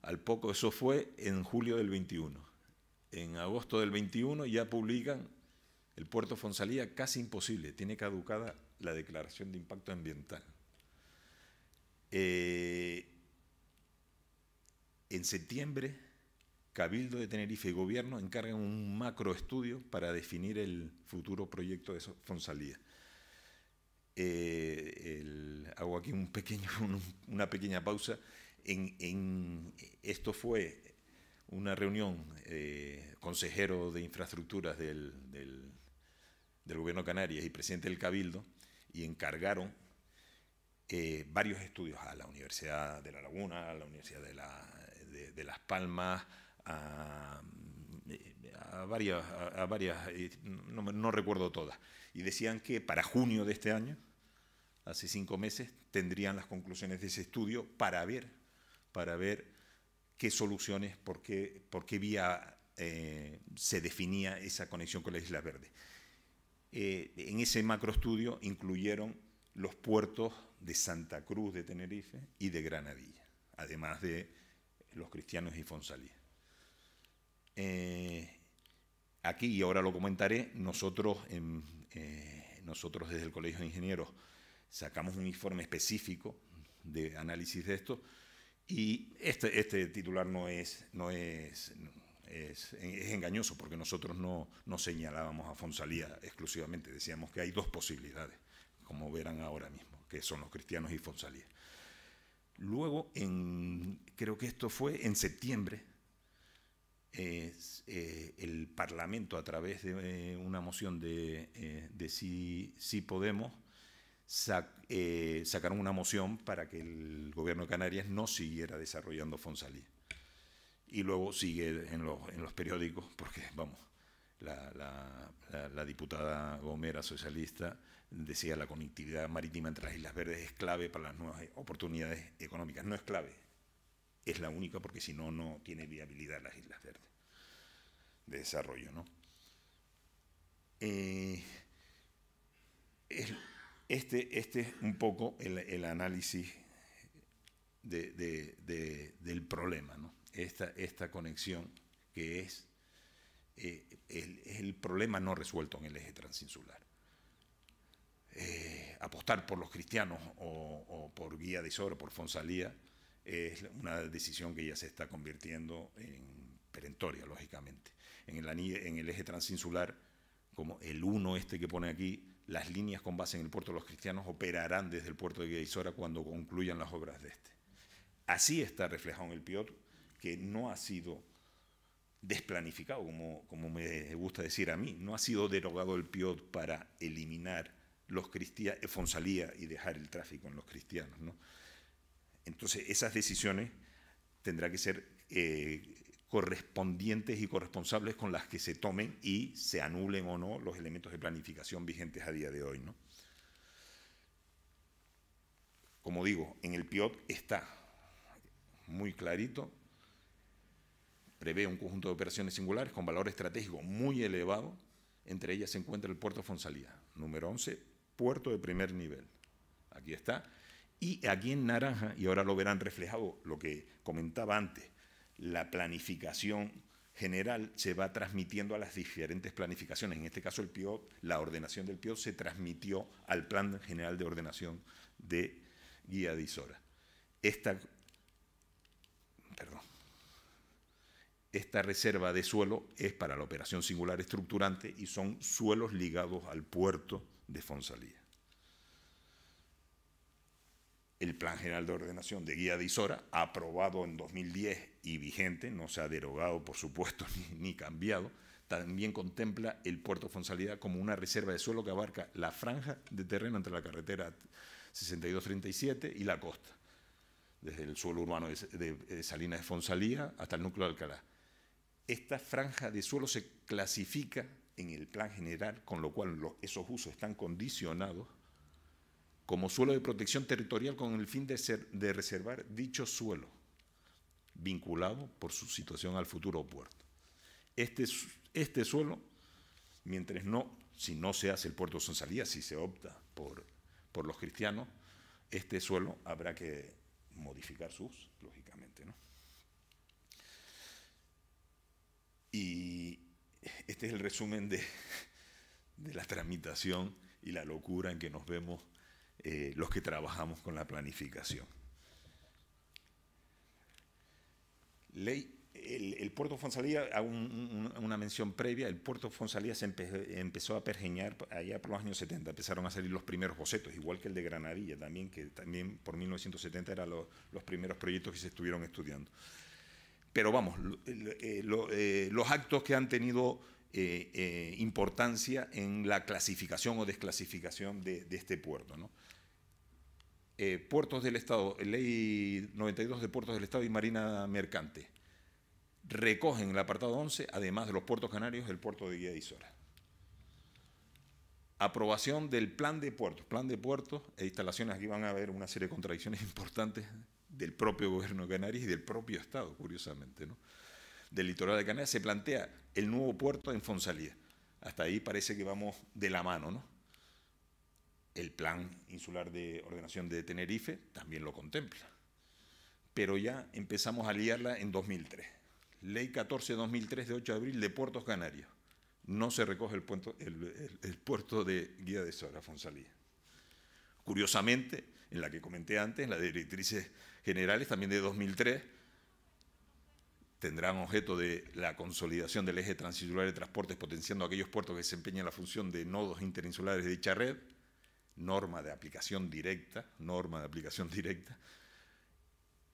al poco, eso fue en julio del 21. En agosto del 21 ya publican el puerto Fonsalía casi imposible, tiene caducada la declaración de impacto ambiental. Eh, en septiembre, Cabildo de Tenerife y Gobierno encargan un macroestudio para definir el futuro proyecto de Fonsalía. Eh, hago aquí una pequeña pausa. En, esto fue una reunión, eh, consejero de infraestructuras del, gobierno Canarias y presidente del Cabildo, y encargaron eh, varios estudios a la Universidad de La Laguna, a la Universidad de, Las Palmas, a, eh, varias, a, varias no, no, recuerdo todas, y decían que para junio de este año, hace cinco meses, tendrían las conclusiones de ese estudio para ver para ver qué soluciones, por qué, vía eh, se definía esa conexión con la Isla Verde. Eh, en ese macroestudio incluyeron los puertos de Santa Cruz de Tenerife y de Granadilla, además de los cristianos y Fonsalí. Eh, aquí, y ahora lo comentaré, nosotros, nosotros desde el Colegio de Ingenieros sacamos un informe específico de análisis de esto, y este, este titular no es, no es, es, engañoso porque nosotros no, no señalábamos a Fonsalía exclusivamente, decíamos que hay dos posibilidades, como verán ahora mismo, que son los cristianos y Fonsalía. Luego, en, creo que esto fue en septiembre, eh, el Parlamento, a través de eh, una moción de, eh, de sí, Podemos, eh, sacaron una moción para que el gobierno de Canarias no siguiera desarrollando Fonsalí Y luego sigue en los, periódicos, porque, vamos, la, diputada Gomera, socialista, decía la conectividad marítima entre las Islas Verdes es clave para las nuevas oportunidades económicas. No es clave, es la única porque si no, no tiene viabilidad las Islas Verdes de desarrollo. ¿no? Eh, este, este es un poco el, análisis del problema, esta, conexión que es eh, el, problema no resuelto en el eje transinsular. Eh, apostar por los cristianos o, por Guía de Soro, por Fonsalía es una decisión que ya se está convirtiendo en perentoria, lógicamente. En el, en el eje transinsular, como el uno este que pone aquí, las líneas con base en el puerto de los cristianos operarán desde el puerto de Gueisora cuando concluyan las obras de este. Así está reflejado en el PIOT, que no ha sido desplanificado, como, como me gusta decir a mí, no ha sido derogado el PIOT para eliminar los cristianos, eh, Fonsalía y dejar el tráfico en los cristianos. Entonces, esas decisiones tendrán que ser eh, correspondientes y corresponsables con las que se tomen y se anulen o no los elementos de planificación vigentes a día de hoy. ¿no? Como digo, en el PIOP está muy clarito, prevé un conjunto de operaciones singulares con valor estratégico muy elevado, entre ellas se encuentra el puerto Fonsalía, número 11, puerto de primer nivel. Aquí está. Y aquí en naranja, y ahora lo verán reflejado, lo que comentaba antes, la planificación general se va transmitiendo a las diferentes planificaciones. En este caso, el PIO, la ordenación del PIO se transmitió al Plan General de Ordenación de Guía de Isora. Esta, esta reserva de suelo es para la operación singular estructurante y son suelos ligados al puerto de Fonsalía el Plan General de Ordenación de Guía de Isora, aprobado en 2010 y vigente, no se ha derogado, por supuesto, ni, cambiado, también contempla el puerto de como una reserva de suelo que abarca la franja de terreno entre la carretera 6237 y la costa, desde el suelo urbano de, Salinas de Fonsalía hasta el núcleo de Alcalá. Esta franja de suelo se clasifica en el plan general, con lo cual los, esos usos están condicionados como suelo de protección territorial con el fin de, ser, de reservar dicho suelo vinculado por su situación al futuro puerto. Este, este suelo, mientras no, si no se hace el puerto de Sonsalía, si se opta por, por los cristianos, este suelo habrá que modificar su uso, lógicamente. ¿no? Y este es el resumen de la tramitación y la locura en que nos vemos eh, los que trabajamos con la planificación. Ley, el, puerto Fonsalía, hago una mención previa, el puerto de Fonsalía se empezó a pergeñar allá por los años 70, empezaron a salir los primeros bocetos, igual que el de Granadilla también, que también por 1970 eran los primeros proyectos que se estuvieron estudiando. Pero vamos, eh, eh, los actos que han tenido importancia en la clasificación o desclasificación de, de este puerto. ¿no? Eh, puertos del Estado, Ley 92 de Puertos del Estado y Marina Mercante, recogen el apartado 11, además de los puertos canarios, el puerto de Guía de Isora. Aprobación del plan de puertos. Plan de puertos e instalaciones. Aquí van a haber una serie de contradicciones importantes del propio gobierno de Canarias y del propio Estado, curiosamente. ¿no? Del litoral de Canarias se plantea el nuevo puerto en Fonsalía. Hasta ahí parece que vamos de la mano, ¿no? El Plan Insular de Ordenación de Tenerife también lo contempla. Pero ya empezamos a liarla en 2003. Ley 14-2003 de 8 de abril de Puertos Canarios. No se recoge el, puerto, el, puerto de Guía de Sora, Fonsalía. Curiosamente, en la que comenté antes, en las directrices generales también de 2003, tendrán objeto de la consolidación del eje transinsular de transportes, potenciando aquellos puertos que desempeñan la función de nodos interinsulares de dicha red, norma de aplicación directa, norma de aplicación directa,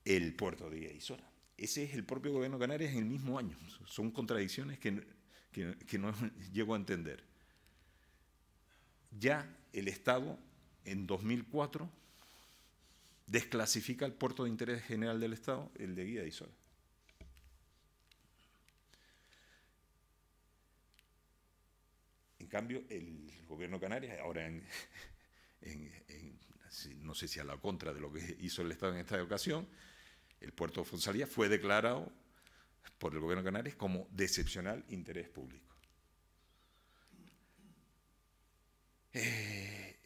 el puerto de Guía Isora. Ese es el propio gobierno de Canarias en el mismo año. Son contradicciones que, no llego a entender. Ya el Estado, en 2004, desclasifica el puerto de interés general del Estado, el de Guía de Isora. En cambio, el gobierno canario Canarias, ahora en, no sé si a la contra de lo que hizo el Estado en esta ocasión, el puerto de Fonsalía fue declarado por el gobierno de Canarias como de excepcional interés público. Eh,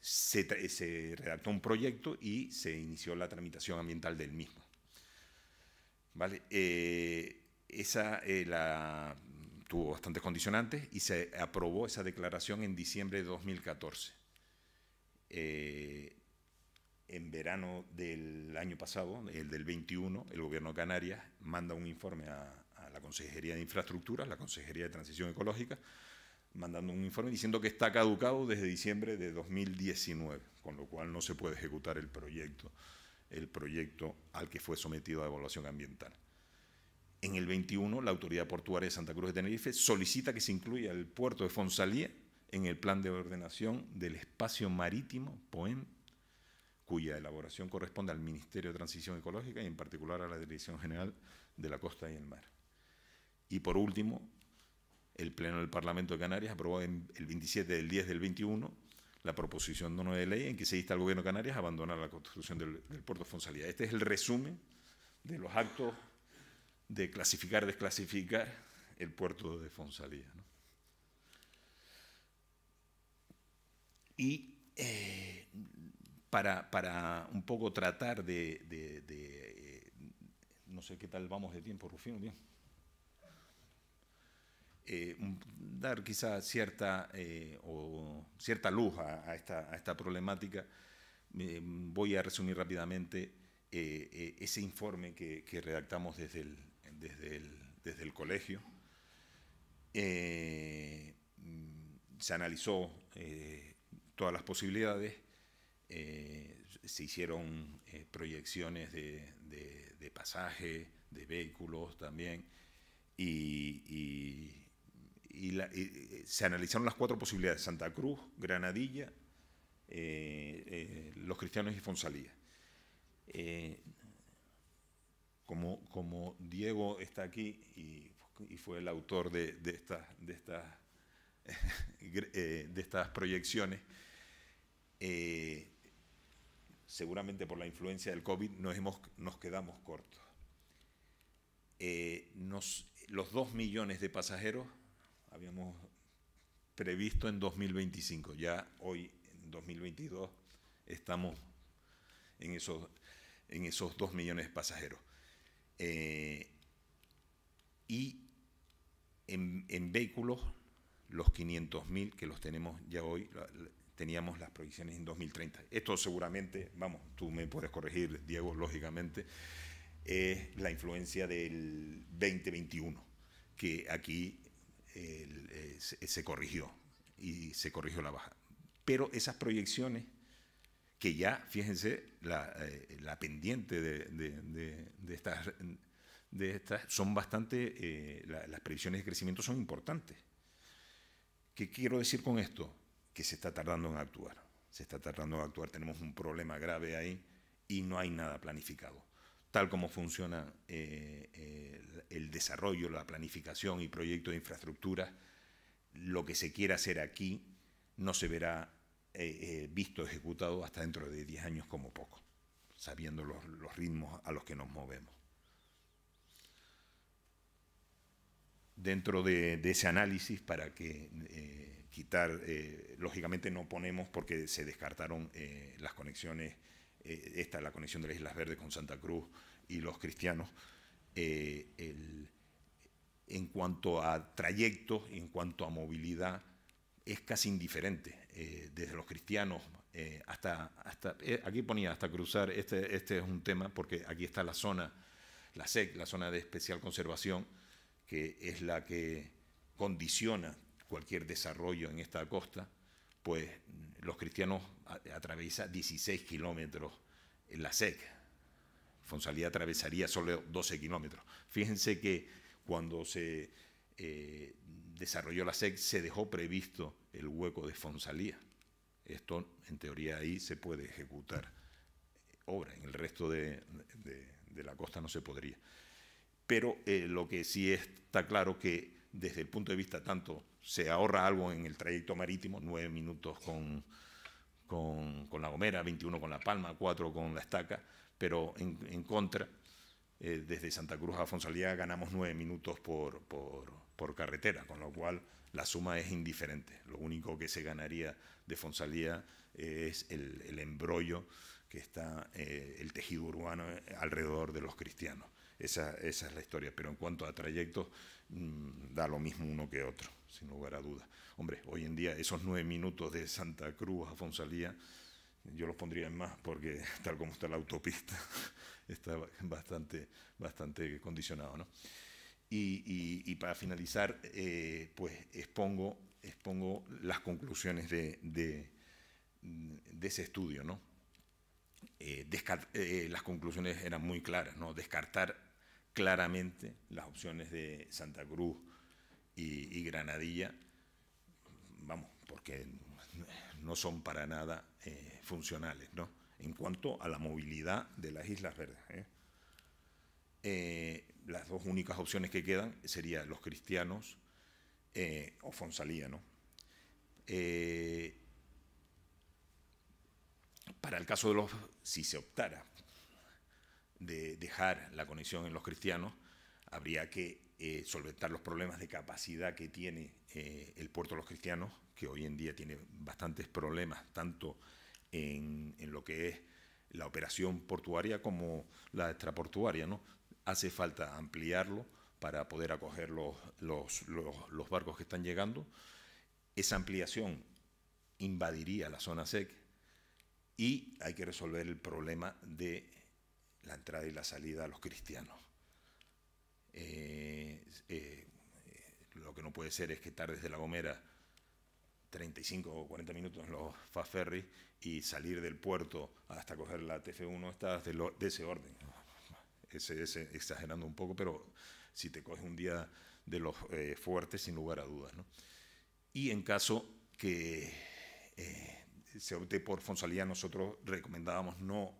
se, redactó un proyecto y se inició la tramitación ambiental del mismo. ¿Vale? Eh, esa eh, tuvo bastantes condicionantes y se aprobó esa declaración en diciembre de 2014 eh, en verano del año pasado, el del 21, el gobierno de Canarias manda un informe a, la Consejería de Infraestructuras, la Consejería de Transición Ecológica, mandando un informe diciendo que está caducado desde diciembre de 2019, con lo cual no se puede ejecutar el proyecto, el proyecto al que fue sometido a evaluación ambiental. En el 21, la Autoridad Portuaria de Santa Cruz de Tenerife solicita que se incluya el puerto de Fonsalía en el plan de ordenación del espacio marítimo, POEM, cuya elaboración corresponde al Ministerio de Transición Ecológica y en particular a la Dirección General de la Costa y el Mar. Y por último, el Pleno del Parlamento de Canarias aprobó el 27 del 10 del 21 la proposición de de ley en que se insta al Gobierno de Canarias a abandonar la construcción del, puerto de Fonsalía. Este es el resumen de los actos de clasificar, desclasificar el puerto de Fonsalía. ¿no? Y eh, para, para, un poco tratar de, eh, no sé qué tal vamos de tiempo, Rufino, bien. Eh, dar quizá cierta, o cierta luz a, esta, a esta, problemática, voy a resumir rápidamente ese informe que, que redactamos desde el, desde el, desde el colegio. se analizó todas las posibilidades. Eh, se hicieron eh, proyecciones de, pasaje, de vehículos también, y, eh, se analizaron las cuatro posibilidades, Santa Cruz, Granadilla, Los Cristianos y Fonsalía. Como, como, Diego está aquí y, fue el autor de de estas proyecciones, eh, seguramente por la influencia del COVID, nos, hemos, nos quedamos cortos. Eh, los 2 millones de pasajeros habíamos previsto en 2025, ya hoy en 2022 estamos en esos, en esos 2 millones de pasajeros. Eh, y en, vehículos, los 500.000 que los tenemos ya hoy, teníamos las proyecciones en 2030. Esto seguramente, vamos, tú me puedes corregir, Diego, lógicamente, es la influencia del 2021, que aquí se, corrigió y se corrigió la baja. Pero esas proyecciones que ya, fíjense, la, eh, pendiente de, estas, son bastante, eh, las previsiones de crecimiento son importantes. ¿Qué quiero decir con esto? que se está tardando en actuar. Se está tardando en actuar, tenemos un problema grave ahí y no hay nada planificado. Tal como funciona eh, eh, el desarrollo, la planificación y proyecto de infraestructura, lo que se quiera hacer aquí no se verá eh, visto, ejecutado hasta dentro de 10 años como poco, sabiendo los, ritmos a los que nos movemos. Dentro de ese análisis, para que quitar, eh, lógicamente no ponemos porque se descartaron eh, las conexiones, eh, esta la conexión de las Islas Verdes con Santa Cruz y los cristianos. Eh, en cuanto a trayectos, en cuanto a movilidad, es casi indiferente, desde los cristianos hasta, hasta aquí ponía, hasta cruzar, este, este es un tema porque aquí está la zona, la SEC, la zona de especial conservación, que es la que condiciona cualquier desarrollo en esta costa, pues los cristianos atraviesan 16 kilómetros en la SEC. Fonsalía atravesaría solo 12 kilómetros. Fíjense que cuando se eh, desarrolló la SEC se dejó previsto el hueco de Fonsalía. Esto, en teoría, ahí se puede ejecutar obra, en el resto de, la costa no se podría. Pero eh, lo que sí está claro que desde el punto de vista tanto se ahorra algo en el trayecto marítimo, nueve minutos con, con, La Gomera, 21 con La Palma, 4 con La Estaca, pero en, contra, eh, desde Santa Cruz a Fonsalía ganamos nueve minutos por, por, carretera, con lo cual la suma es indiferente. Lo único que se ganaría de Fonsalía eh, es el, embrollo que está eh, el tejido urbano alrededor de los cristianos. Esa, esa, es la historia. Pero en cuanto a trayectos, Mm, da lo mismo uno que otro, sin lugar a dudas. Hombre, hoy en día esos nueve minutos de Santa Cruz a Fonsalía, yo los pondría en más, porque tal como está la autopista, está bastante, bastante condicionado. ¿no? Y, para finalizar, eh, pues expongo, expongo las conclusiones de, mm, ese estudio. ¿no? Eh, eh, las conclusiones eran muy claras, ¿no? descartar claramente las opciones de Santa Cruz y, Granadilla, vamos, porque no son para nada eh, funcionales, ¿no? En cuanto a la movilidad de las Islas Verdes. ¿eh? Eh, las dos únicas opciones que quedan serían los cristianos o Fonsalía, ¿no? para el caso de los, si se optara de dejar la conexión en los cristianos, habría que eh, solventar los problemas de capacidad que tiene eh, el puerto de los cristianos, que hoy en día tiene bastantes problemas, tanto en, lo que es la operación portuaria como la extraportuaria. ¿no? Hace falta ampliarlo para poder acoger los, los barcos que están llegando. Esa ampliación invadiría la zona SEC y hay que resolver el problema de la entrada y la salida a los cristianos. Eh, eh, lo que no puede ser es que tardes de La Gomera 35 o 40 minutos en los fast ferries y salir del puerto hasta coger la TF1 estás de, ese orden. Ese, exagerando un poco, pero si te coges un día de los eh, fuertes, sin lugar a dudas. Y en caso que se opte por Fonsalía, nosotros recomendábamos no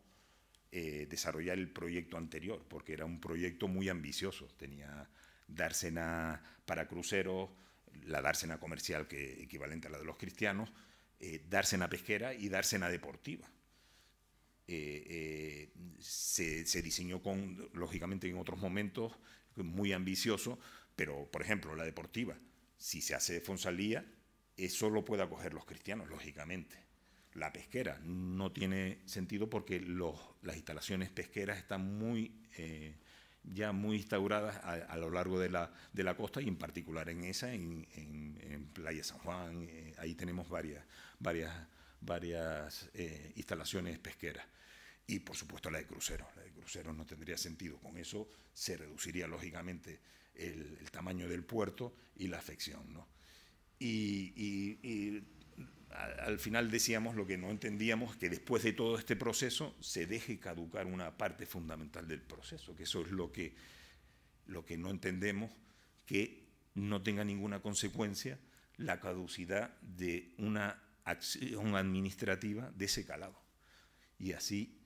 eh, desarrollar el proyecto anterior, porque era un proyecto muy ambicioso. Tenía dársena para cruceros, la dársena comercial que equivalente a la de los cristianos, eh, dársena pesquera y dársena deportiva. Eh, eh, se, diseñó con, lógicamente en otros momentos, muy ambicioso, pero por ejemplo la deportiva, si se hace de Fonsalía, eso lo puede acoger los cristianos, lógicamente la pesquera. No tiene sentido porque las instalaciones pesqueras están muy, eh, ya muy instauradas a, lo largo de la, de la, costa y en particular en esa, en, Playa San Juan, eh, ahí tenemos varias, varias, varias eh, instalaciones pesqueras. Y por supuesto la de cruceros. La de cruceros no tendría sentido. Con eso se reduciría lógicamente el, tamaño del puerto y la afección. ¿no? y al final decíamos lo que no entendíamos, que después de todo este proceso se deje caducar una parte fundamental del proceso, que eso es lo que, lo que no entendemos, que no tenga ninguna consecuencia la caducidad de una acción administrativa de ese calado. Y así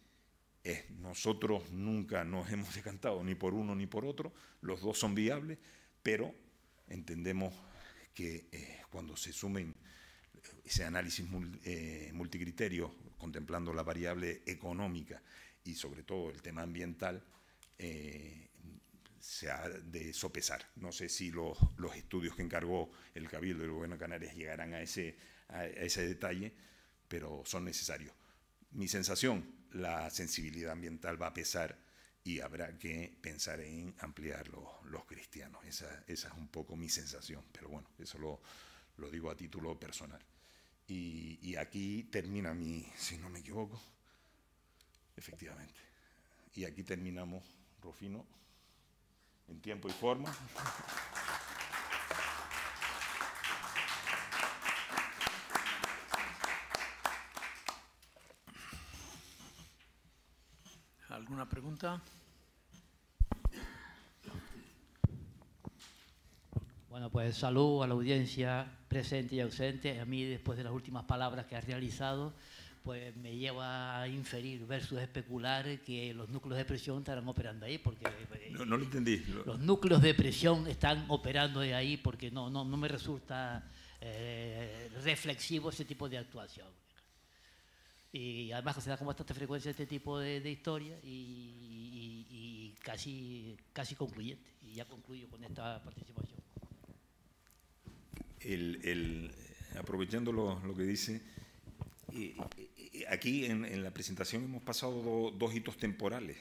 es, nosotros nunca nos hemos decantado ni por uno ni por otro, los dos son viables, pero entendemos que eh, cuando se sumen ese análisis eh, multicriterio, contemplando la variable económica y sobre todo el tema ambiental, eh, se ha de sopesar. No sé si los, estudios que encargó el Cabildo del Gobierno de Canarias llegarán a ese, a ese detalle, pero son necesarios. Mi sensación, la sensibilidad ambiental va a pesar y habrá que pensar en ampliar los, cristianos. Esa, es un poco mi sensación, pero bueno, eso lo digo a título personal. Y, aquí termina mi, si no me equivoco, efectivamente. Y aquí terminamos, Rufino, en tiempo y forma. ¿Alguna pregunta? Bueno, pues salud a la audiencia presente y ausente, a mí después de las últimas palabras que ha realizado, pues me lleva a inferir versus especular que los núcleos de presión estarán operando ahí porque eh, no, lo entendí los núcleos de presión están operando de ahí porque no no, me resulta eh, reflexivo ese tipo de actuación y además se da con bastante frecuencia este tipo de, historia y, casi casi concluyente y ya concluyo con esta participación el, aprovechando lo, que dice, eh, eh, aquí en, la presentación hemos pasado dos hitos temporales.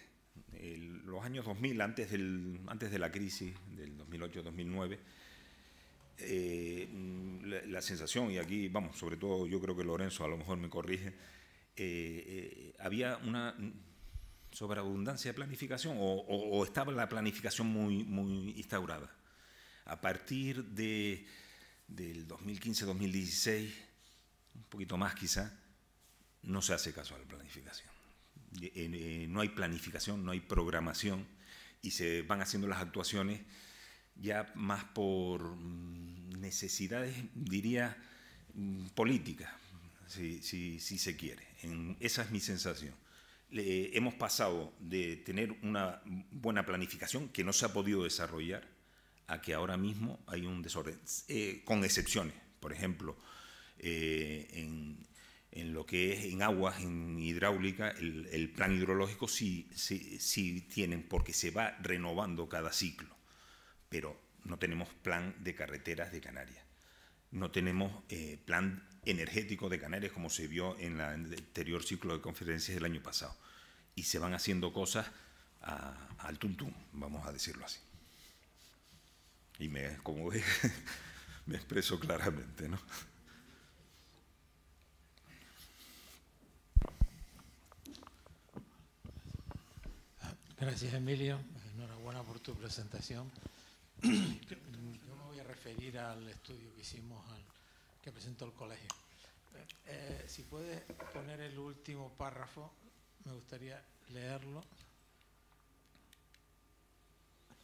los años 2000, antes, del, antes de la crisis del 2008-2009, eh, la, sensación, y aquí, vamos, sobre todo yo creo que Lorenzo a lo mejor me corrige, había una sobreabundancia de planificación o, o estaba la planificación muy, muy instaurada. A partir de del 2015-2016, un poquito más quizá, no se hace caso a la planificación. Eh, eh, eh, no hay planificación, no hay programación y se van haciendo las actuaciones ya más por mm, necesidades, diría, mm, políticas, si, si, se quiere. esa es mi sensación. hemos pasado de tener una buena planificación que no se ha podido desarrollar, a que ahora mismo hay un desorden, eh, con excepciones, por ejemplo, eh, en, lo que es en aguas, en hidráulica, el, plan hidrológico sí, sí, tienen, porque se va renovando cada ciclo, pero no tenemos plan de carreteras de Canarias no tenemos eh, plan energético de Canarias como se vio en, el anterior ciclo de conferencias del año pasado. Y se van haciendo cosas al tuntún, vamos a decirlo así. Y me, como ve, me expreso claramente, ¿no? Gracias, Emilio. Enhorabuena por tu presentación. Yo me voy a referir al estudio que hicimos, que presentó el colegio. Eh, eh, si puedes poner el último párrafo, me gustaría leerlo.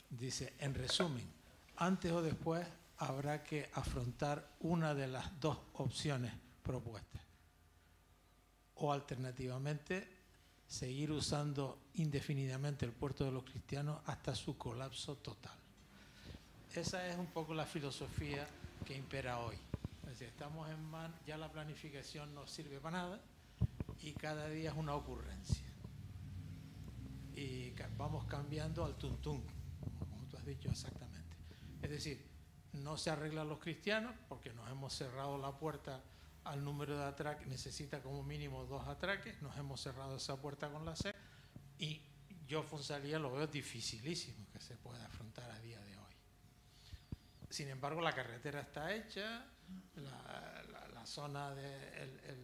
Dice, en resumen, antes o después habrá que afrontar una de las dos opciones propuestas. O alternativamente, seguir usando indefinidamente el puerto de los cristianos hasta su colapso total. Esa es un poco la filosofía que impera hoy. Es estamos en ya la planificación no sirve para nada y cada día es una ocurrencia. Y vamos cambiando al tuntún, como tú has dicho exactamente. Es decir, no se arreglan los cristianos porque nos hemos cerrado la puerta al número de atraques, necesita como mínimo dos atraques, nos hemos cerrado esa puerta con la C y yo Fonsalía lo veo dificilísimo que se pueda afrontar a día de hoy. Sin embargo, la carretera está hecha, la, zona de,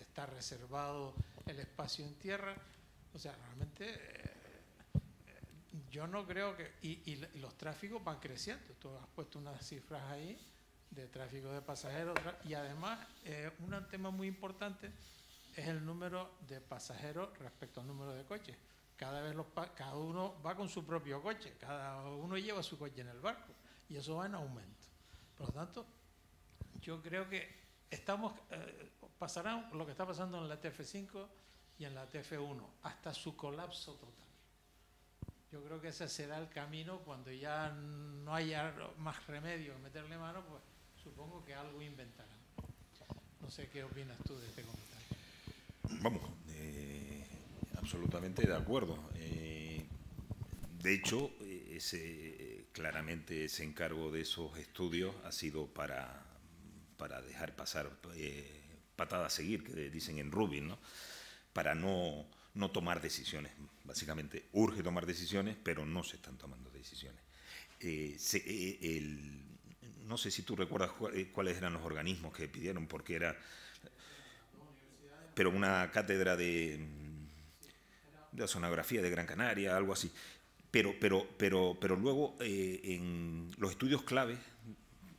está reservado el espacio en tierra, o sea, realmente eh, yo no creo que... Y, los tráficos van creciendo. Tú has puesto unas cifras ahí de tráfico de pasajeros. Y además, eh, un tema muy importante es el número de pasajeros respecto al número de coches. Cada vez cada uno va con su propio coche, cada uno lleva su coche en el barco y eso va en aumento. Por lo tanto, yo creo que estamos eh, pasará lo que está pasando en la TF5 y en la TF1 hasta su colapso total. Yo creo que ese será el camino cuando ya no haya más remedio que meterle mano, pues supongo que algo inventarán. No sé qué opinas tú de este comentario. Vamos, eh, absolutamente de acuerdo. Eh, de hecho, ese, claramente ese encargo de esos estudios ha sido para, dejar pasar eh, patada a seguir, que dicen en Rubin, ¿no? para no no tomar decisiones. Básicamente, urge tomar decisiones, pero no se están tomando decisiones. Eh, eh, eh, no sé si tú recuerdas cuáles eran los organismos que pidieron, porque era... Pero una cátedra de, de sonografía de Gran Canaria, algo así. Pero, pero, pero, pero luego en los estudios clave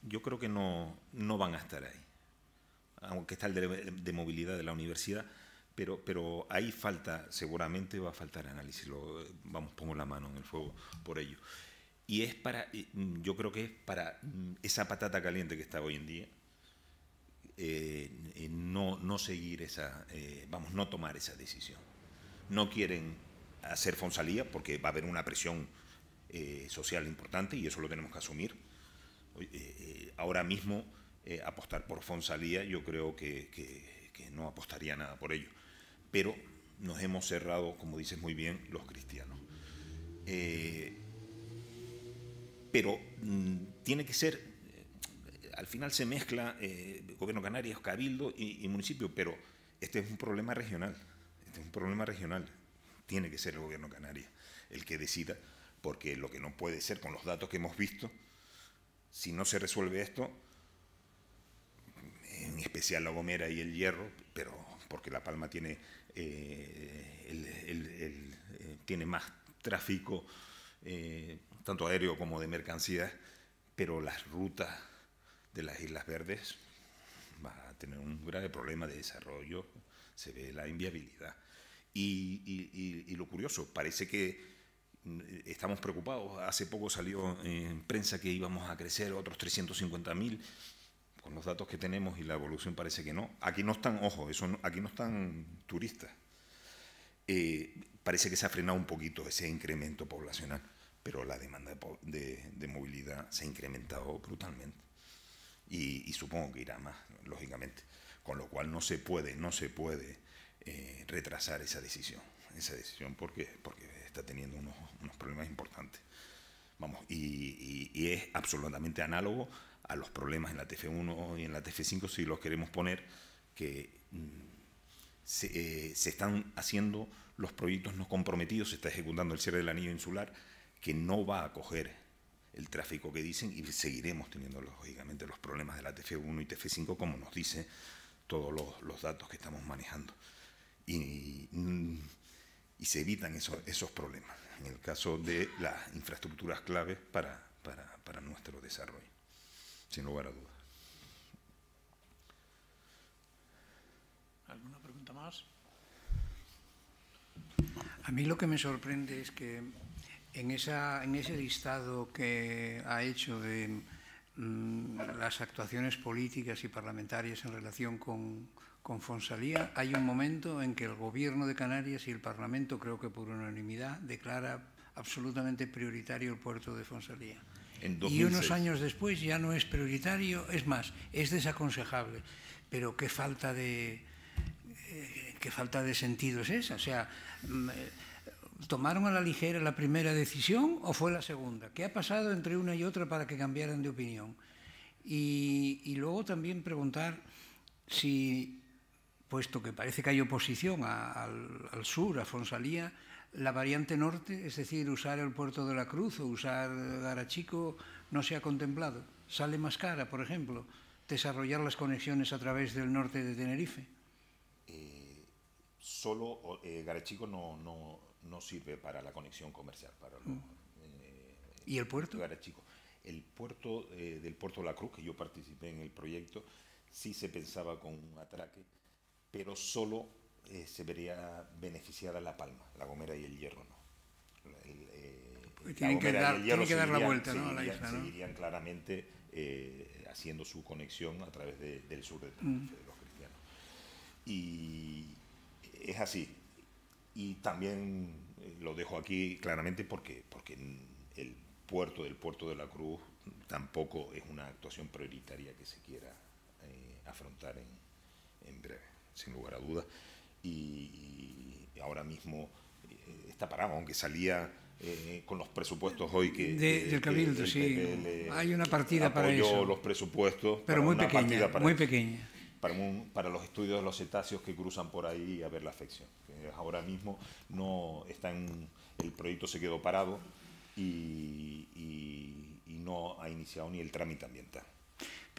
yo creo que no, no van a estar ahí. Aunque está el de movilidad de la universidad, pero, pero ahí falta, seguramente va a faltar análisis, vamos, pongo la mano en el fuego por ello. Y es para, eh, mm, yo creo que es para mm, esa patata caliente que está hoy en día, eh, eh, no, no seguir esa, vamos, no tomar esa decisión. No quieren hacer Fonsalía porque va a haber una presión social importante y eso lo tenemos que asumir. ahora mismo apostar por Fonsalía yo creo que no apostaría nada por ello pero nos hemos cerrado, como dices muy bien, los cristianos. Eh, pero mm, tiene que ser, eh, al final se mezcla eh, gobierno Canarias, Cabildo y, y, municipio, pero este es un problema regional, este es un problema regional, tiene que ser el gobierno Canarias el que decida, porque lo que no puede ser con los datos que hemos visto, si no se resuelve esto, en especial La Gomera y El Hierro, pero porque La Palma tiene eh, eh, tiene más tráfico, eh, tanto aéreo como de mercancías, pero las rutas de las Islas Verdes va a tener un grave problema de desarrollo, se ve la inviabilidad. y lo curioso, parece que mm, estamos preocupados, hace poco salió en prensa que íbamos a crecer otros 350.000 con los datos que tenemos y la evolución parece que no. Aquí no están, ojo, eso aquí no están turistas. Eh, parece que se ha frenado un poquito ese incremento poblacional, pero la demanda de, de, movilidad se ha incrementado brutalmente. Y, supongo que irá más, lógicamente. Con lo cual no se puede, no se puede eh, retrasar esa decisión. Esa decisión porque, porque está teniendo unos, problemas importantes. Vamos, y es absolutamente análogo a los problemas en la TF1 y en la TF5 si los queremos poner, que mm, eh, se, están haciendo los proyectos no comprometidos, se está ejecutando el cierre del anillo insular, que no va a coger el tráfico que dicen y seguiremos teniendo lógicamente los problemas de la TF1 y TF5 como nos dice todos los, datos que estamos manejando. Y, mm, se evitan esos problemas en el caso de las infraestructuras claves para, para nuestro desarrollo sin lugar a dudas. ¿Alguna pregunta más? A mí lo que me sorprende es que en, esa, en ese listado que ha hecho de mm, las actuaciones políticas y parlamentarias en relación con, con Fonsalía, hay un momento en que el Gobierno de Canarias y el Parlamento, creo que por unanimidad, declara absolutamente prioritario el puerto de Fonsalía. Y unos años después ya no es prioritario, es más, es desaconsejable. Pero qué falta de, eh, sentido es esa. O sea, mm, eh, ¿tomaron a la ligera la primera decisión o fue la segunda? ¿Qué ha pasado entre una y otra para que cambiaran de opinión? Y, luego también preguntar si, puesto que parece que hay oposición al, al, sur, a Fonsalía, la variante norte, es decir, usar el puerto de la Cruz o usar Garachico, no se ha contemplado. Sale más cara, por ejemplo, desarrollar las conexiones a través del norte de Tenerife. Eh, solo Garachico eh, no, sirve para la conexión comercial. Para mm. eh, ¿Y el puerto? Garachico. El puerto del puerto de la Cruz, que yo participé en el proyecto, sí se pensaba con un atraque, pero solo eh, se vería beneficiada La Palma, La Gomera y el Hierro, ¿no? El, eh, pues tienen, que dar, la vuelta ¿no? a la isla. Seguirían claramente eh, haciendo su conexión a través del sur mm. de, los cristianos. Y es así. Y también lo dejo aquí claramente porque, porque el puerto del puerto de la Cruz tampoco es una actuación prioritaria que se quiera afrontar en breve, sin lugar a dudas y, ahora mismo eh, está parado, aunque salía eh, con los presupuestos hoy que... del Cabildo, sí. Hay una partida para eso. los presupuestos. Pero muy pequeña, muy pequeña. Para, los estudios de los cetáceos que cruzan por ahí a ver la afección. Ahora mismo no está en, el proyecto se quedó parado y, y no ha iniciado ni el trámite ambiental.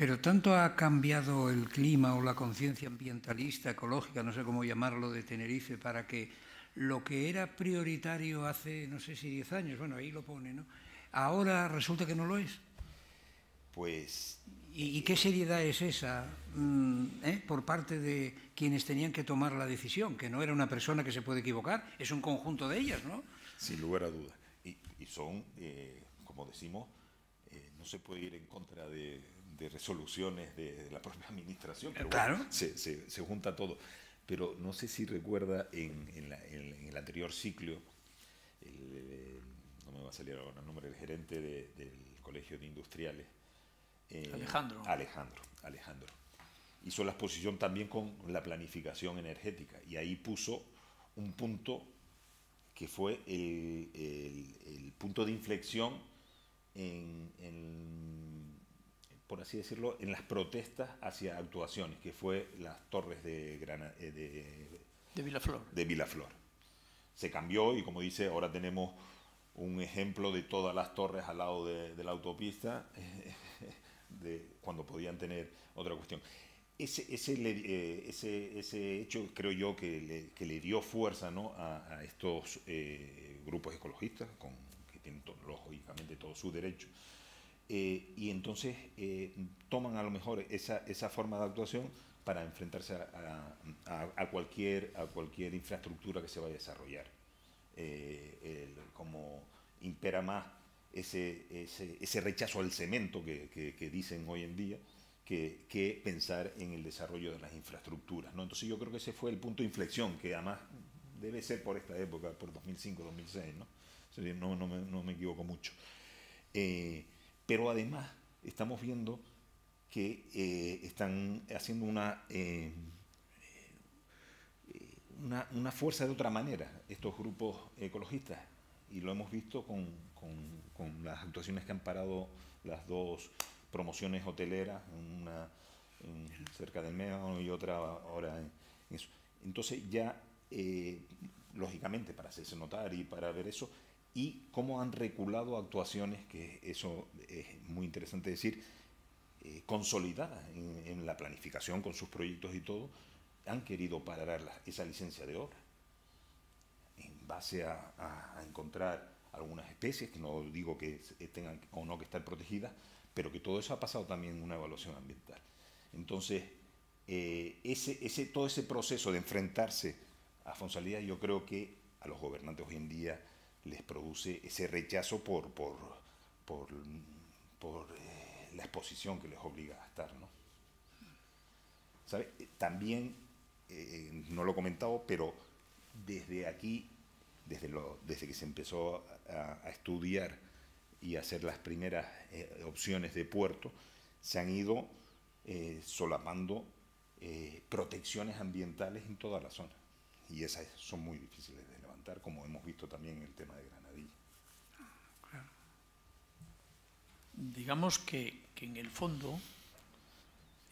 Pero tanto ha cambiado el clima o la conciencia ambientalista, ecológica, no sé cómo llamarlo, de Tenerife, para que lo que era prioritario hace, no sé si 10 años, bueno, ahí lo pone, ¿no? Ahora resulta que no lo es. Pues... ¿Y, qué eh, seriedad es esa mm, ¿eh? por parte de quienes tenían que tomar la decisión? Que no era una persona que se puede equivocar, es un conjunto de ellas, ¿no? Sin lugar a dudas. Y, son, eh, como decimos, eh, no se puede ir en contra de, de resoluciones de, la propia administración. Pero claro. se, junta todo. Pero no sé si recuerda en, en, el anterior ciclo, no me va a salir ahora el nombre del gerente del Colegio de Industriales. Eh, Alejandro. Alejandro, Alejandro. Hizo la exposición también con la planificación energética y ahí puso un punto que fue el, el punto de inflexión en, en por así decirlo, en las protestas hacia actuaciones, que fue las torres de, eh, de, Vilaflor. Se cambió y como dice, ahora tenemos un ejemplo de todas las torres al lado de, la autopista, cuando podían tener otra cuestión. Ese, ese, eh, hecho creo yo que le, dio fuerza a, estos eh, grupos ecologistas, que tienen lógicamente todo su derecho eh, y entonces eh, toman a lo mejor esa, esa, forma de actuación para enfrentarse a, cualquier, a cualquier infraestructura que se vaya a desarrollar. Eh, como impera más ese, ese, ese, rechazo al cemento que, que, dicen hoy en día, que, que, pensar en el desarrollo de las infraestructuras. ¿no? Entonces yo creo que ese fue el punto de inflexión, que además debe ser por esta época, por 2005, 2006, ¿no? no, no, me, no, me, equivoco mucho. Pero además estamos viendo que eh, están haciendo eh, eh, una, una, fuerza de otra manera estos grupos ecologistas. Y lo hemos visto con, las actuaciones que han parado las dos promociones hoteleras, una cerca del medio y otra ahora en, eso. Entonces ya, lógicamente, para hacerse notar y para ver eso, y cómo han reculado actuaciones, que eso es muy interesante decir, eh, consolidadas en, la planificación con sus proyectos y todo, han querido parar esa licencia de obra en base a, encontrar algunas especies, que no digo que eh, tengan o no que estar protegidas, pero que todo eso ha pasado también en una evaluación ambiental. Entonces, eh, ese, ese, todo ese proceso de enfrentarse a Fonsalidad, yo creo que a los gobernantes hoy en día les produce ese rechazo por, por, eh, la exposición que les obliga a estar. Eh, también, eh, no lo he comentado, pero desde aquí, desde, desde que se empezó a, estudiar y a hacer las primeras opciones de puerto, se han ido solapando protecciones ambientales en toda la zona. Y esas son muy difíciles como hemos visto también en el tema de Granadilla. Digamos que, que en el fondo,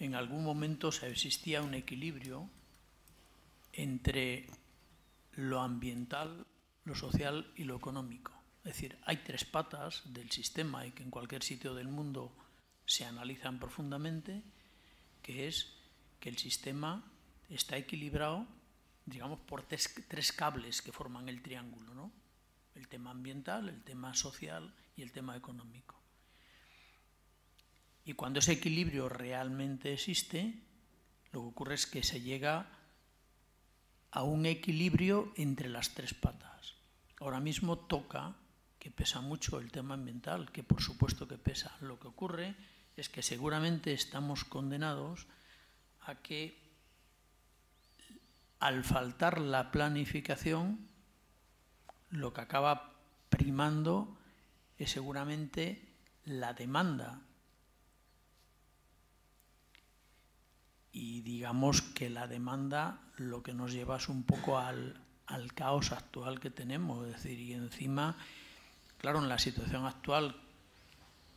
en algún momento se existía un equilibrio entre lo ambiental, lo social y lo económico. Es decir, hay tres patas del sistema y que en cualquier sitio del mundo se analizan profundamente, que es que el sistema está equilibrado digamos, por tres, cables que forman el triángulo, ¿no? El tema ambiental, el tema social y el tema económico. Y cuando ese equilibrio realmente existe, lo que ocurre es que se llega a un equilibrio entre las tres patas. Ahora mismo toca, que pesa mucho el tema ambiental, que por supuesto que pesa. Lo que ocurre es que seguramente estamos condenados a que al faltar la planificación, lo que acaba primando es seguramente la demanda. Y digamos que la demanda lo que nos lleva es un poco al, al caos actual que tenemos. Es decir, y encima, claro, en la situación actual,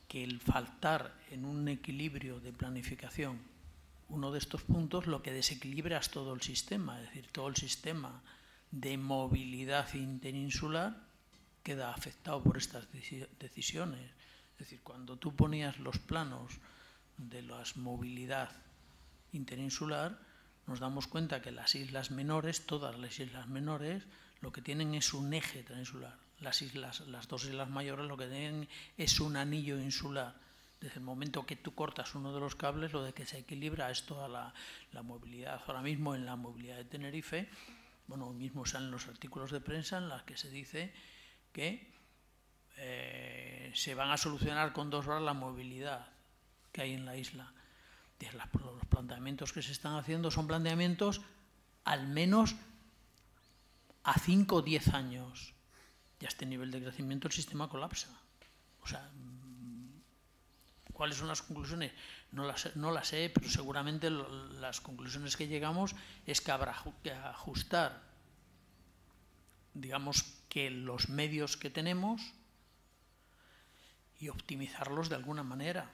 que el faltar en un equilibrio de planificación uno de estos puntos lo que desequilibra es todo el sistema, es decir, todo el sistema de movilidad interinsular queda afectado por estas decisiones. Es decir, cuando tú ponías los planos de la movilidad interinsular, nos damos cuenta que las islas menores, todas las islas menores, lo que tienen es un eje transinsular. Las islas, las dos islas mayores lo que tienen es un anillo insular desde el momento que tú cortas uno de los cables, lo de que se equilibra es toda la, movilidad. Ahora mismo en la movilidad de Tenerife, bueno, mismo salen los artículos de prensa en los que se dice que eh, se van a solucionar con dos horas la movilidad que hay en la isla. Los planteamientos que se están haciendo son planteamientos al menos a 5 o 10 años. Y a este nivel de crecimiento el sistema colapsa. O sea, ¿Cuáles son las conclusiones? No las, no las sé, pero seguramente las conclusiones que llegamos es que habrá que ajustar, digamos, que los medios que tenemos y optimizarlos de alguna manera.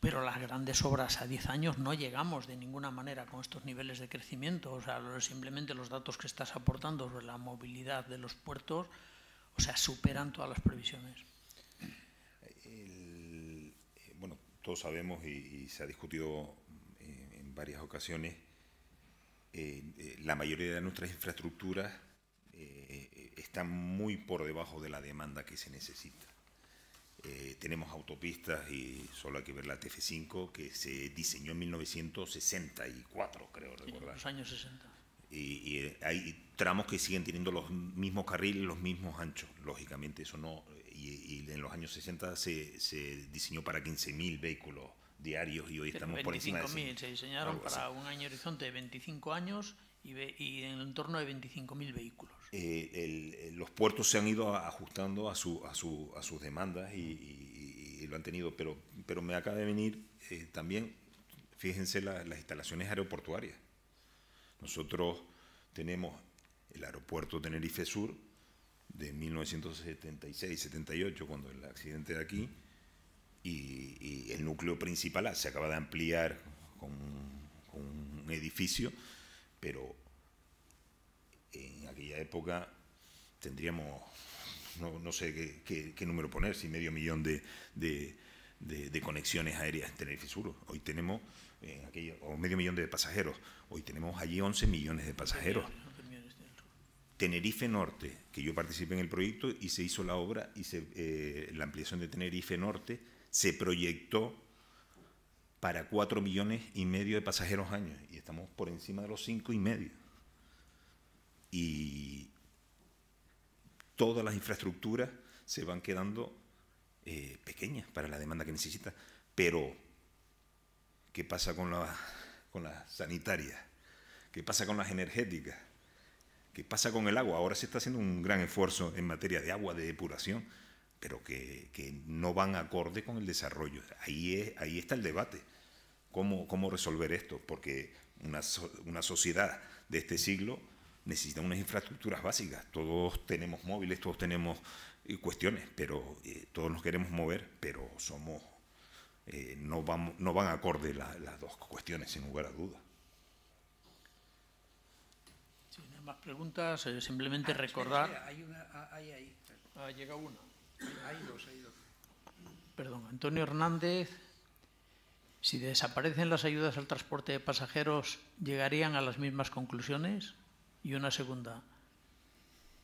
Pero las grandes obras a 10 años no llegamos de ninguna manera con estos niveles de crecimiento. O sea, simplemente los datos que estás aportando sobre la movilidad de los puertos, o sea, superan todas las previsiones. todos sabemos y, se ha discutido mm, en, varias ocasiones, eh, eh, la mayoría de nuestras infraestructuras eh, están muy por debajo de la demanda que se necesita. tenemos autopistas y solo hay que ver la TF5 que se diseñó en 1964, creo recordar. Los años 60. Y, y, hay tramos que siguen teniendo los mismos carriles, los mismos anchos. Lógicamente eso no, y, en los años 60 se, se diseñó para 15.000 vehículos diarios y hoy estamos por encima de 25.000. Se diseñaron para un año horizonte de 25 años y, en el entorno de 25.000 vehículos. Eh, los puertos se han ido ajustando a, su, a, su, a sus demandas y, lo han tenido. Pero, pero me acaba de venir eh, también, fíjense, las instalaciones aeroportuarias. Nosotros tenemos el aeropuerto Tenerife Sur, de 1976-78, cuando el accidente de aquí, y, el núcleo principal ah, se acaba de ampliar con, un edificio, pero en aquella época tendríamos, no, sé qué, número poner, si medio millón de, conexiones aéreas en Tenerife Sur. Hoy tenemos, o medio millón de pasajeros, hoy tenemos allí 11 millones de pasajeros. Tenerife Norte, que yo participé en el proyecto y se hizo la obra y eh, la ampliación de Tenerife Norte se proyectó para 4 millones y medio de pasajeros años y estamos por encima de los cinco y medio. Y todas las infraestructuras se van quedando eh, pequeñas para la demanda que necesita. Pero, ¿qué pasa con, la, con las sanitarias? ¿Qué pasa con las energéticas? ¿Qué pasa con el agua? Ahora se está haciendo un gran esfuerzo en materia de agua, de depuración, pero que, no van acorde con el desarrollo. Ahí, está el debate. ¿Cómo, resolver esto? Porque una, sociedad de este siglo necesita unas infraestructuras básicas. Todos tenemos móviles, todos tenemos eh, cuestiones, pero eh, todos nos queremos mover, pero somos eh, no, van acorde las dos cuestiones, sin lugar a dudas. más preguntas, eh, simplemente ah, recordar... hay una, ah, hay ahí. Ha ah, llegado una. Hay dos, hay dos. Perdón, Antonio Hernández, si desaparecen las ayudas al transporte de pasajeros, ¿llegarían a las mismas conclusiones? Y una segunda,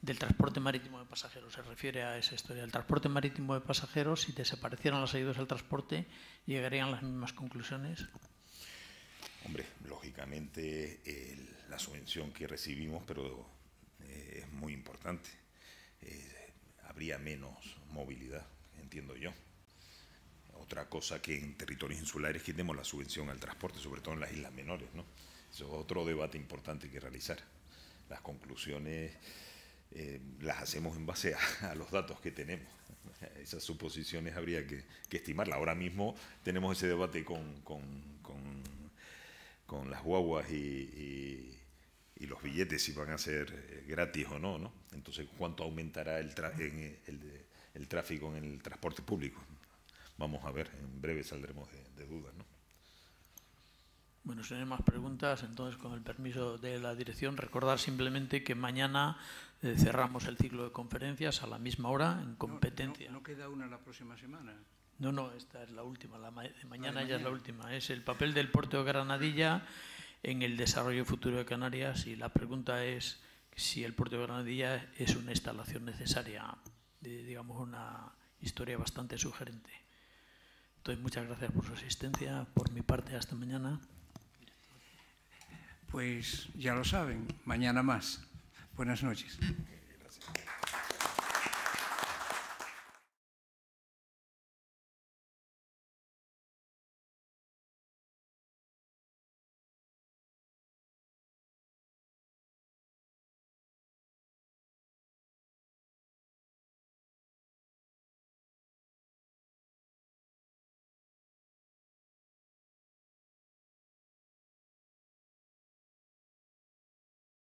del transporte marítimo de pasajeros, se refiere a esa historia. El transporte marítimo de pasajeros, si desaparecieran las ayudas al transporte, ¿llegarían a las mismas conclusiones? Hombre, lógicamente el, la subvención que recibimos, pero eh, es muy importante. Eh, habría menos movilidad, entiendo yo. Otra cosa que en territorios insulares tenemos la subvención al transporte, sobre todo en las islas menores, ¿no? Eso es otro debate importante que realizar. Las conclusiones eh, las hacemos en base a, los datos que tenemos. Esas suposiciones habría que, que estimarlas. Ahora mismo tenemos ese debate con con las guaguas y, los billetes, si van a ser eh, gratis o no, ¿no? Entonces, ¿cuánto aumentará el, en eh, el, tráfico en el transporte público? Vamos a ver, en breve saldremos de, dudas, ¿no? Bueno, si no hay más preguntas, entonces con el permiso de la dirección, recordar simplemente que mañana eh, cerramos el ciclo de conferencias a la misma hora en competencia. No, no queda una la próxima semana. No, no, esta es la última, mañana, ya es la última. Es el papel del puerto de Granadilla en el desarrollo futuro de Canarias y la pregunta es si el puerto de Granadilla es una instalación necesaria, digamos una historia bastante sugerente. Entonces, muchas gracias por su asistencia, por mi parte, hasta mañana. Pues ya lo saben, mañana más. Buenas noches.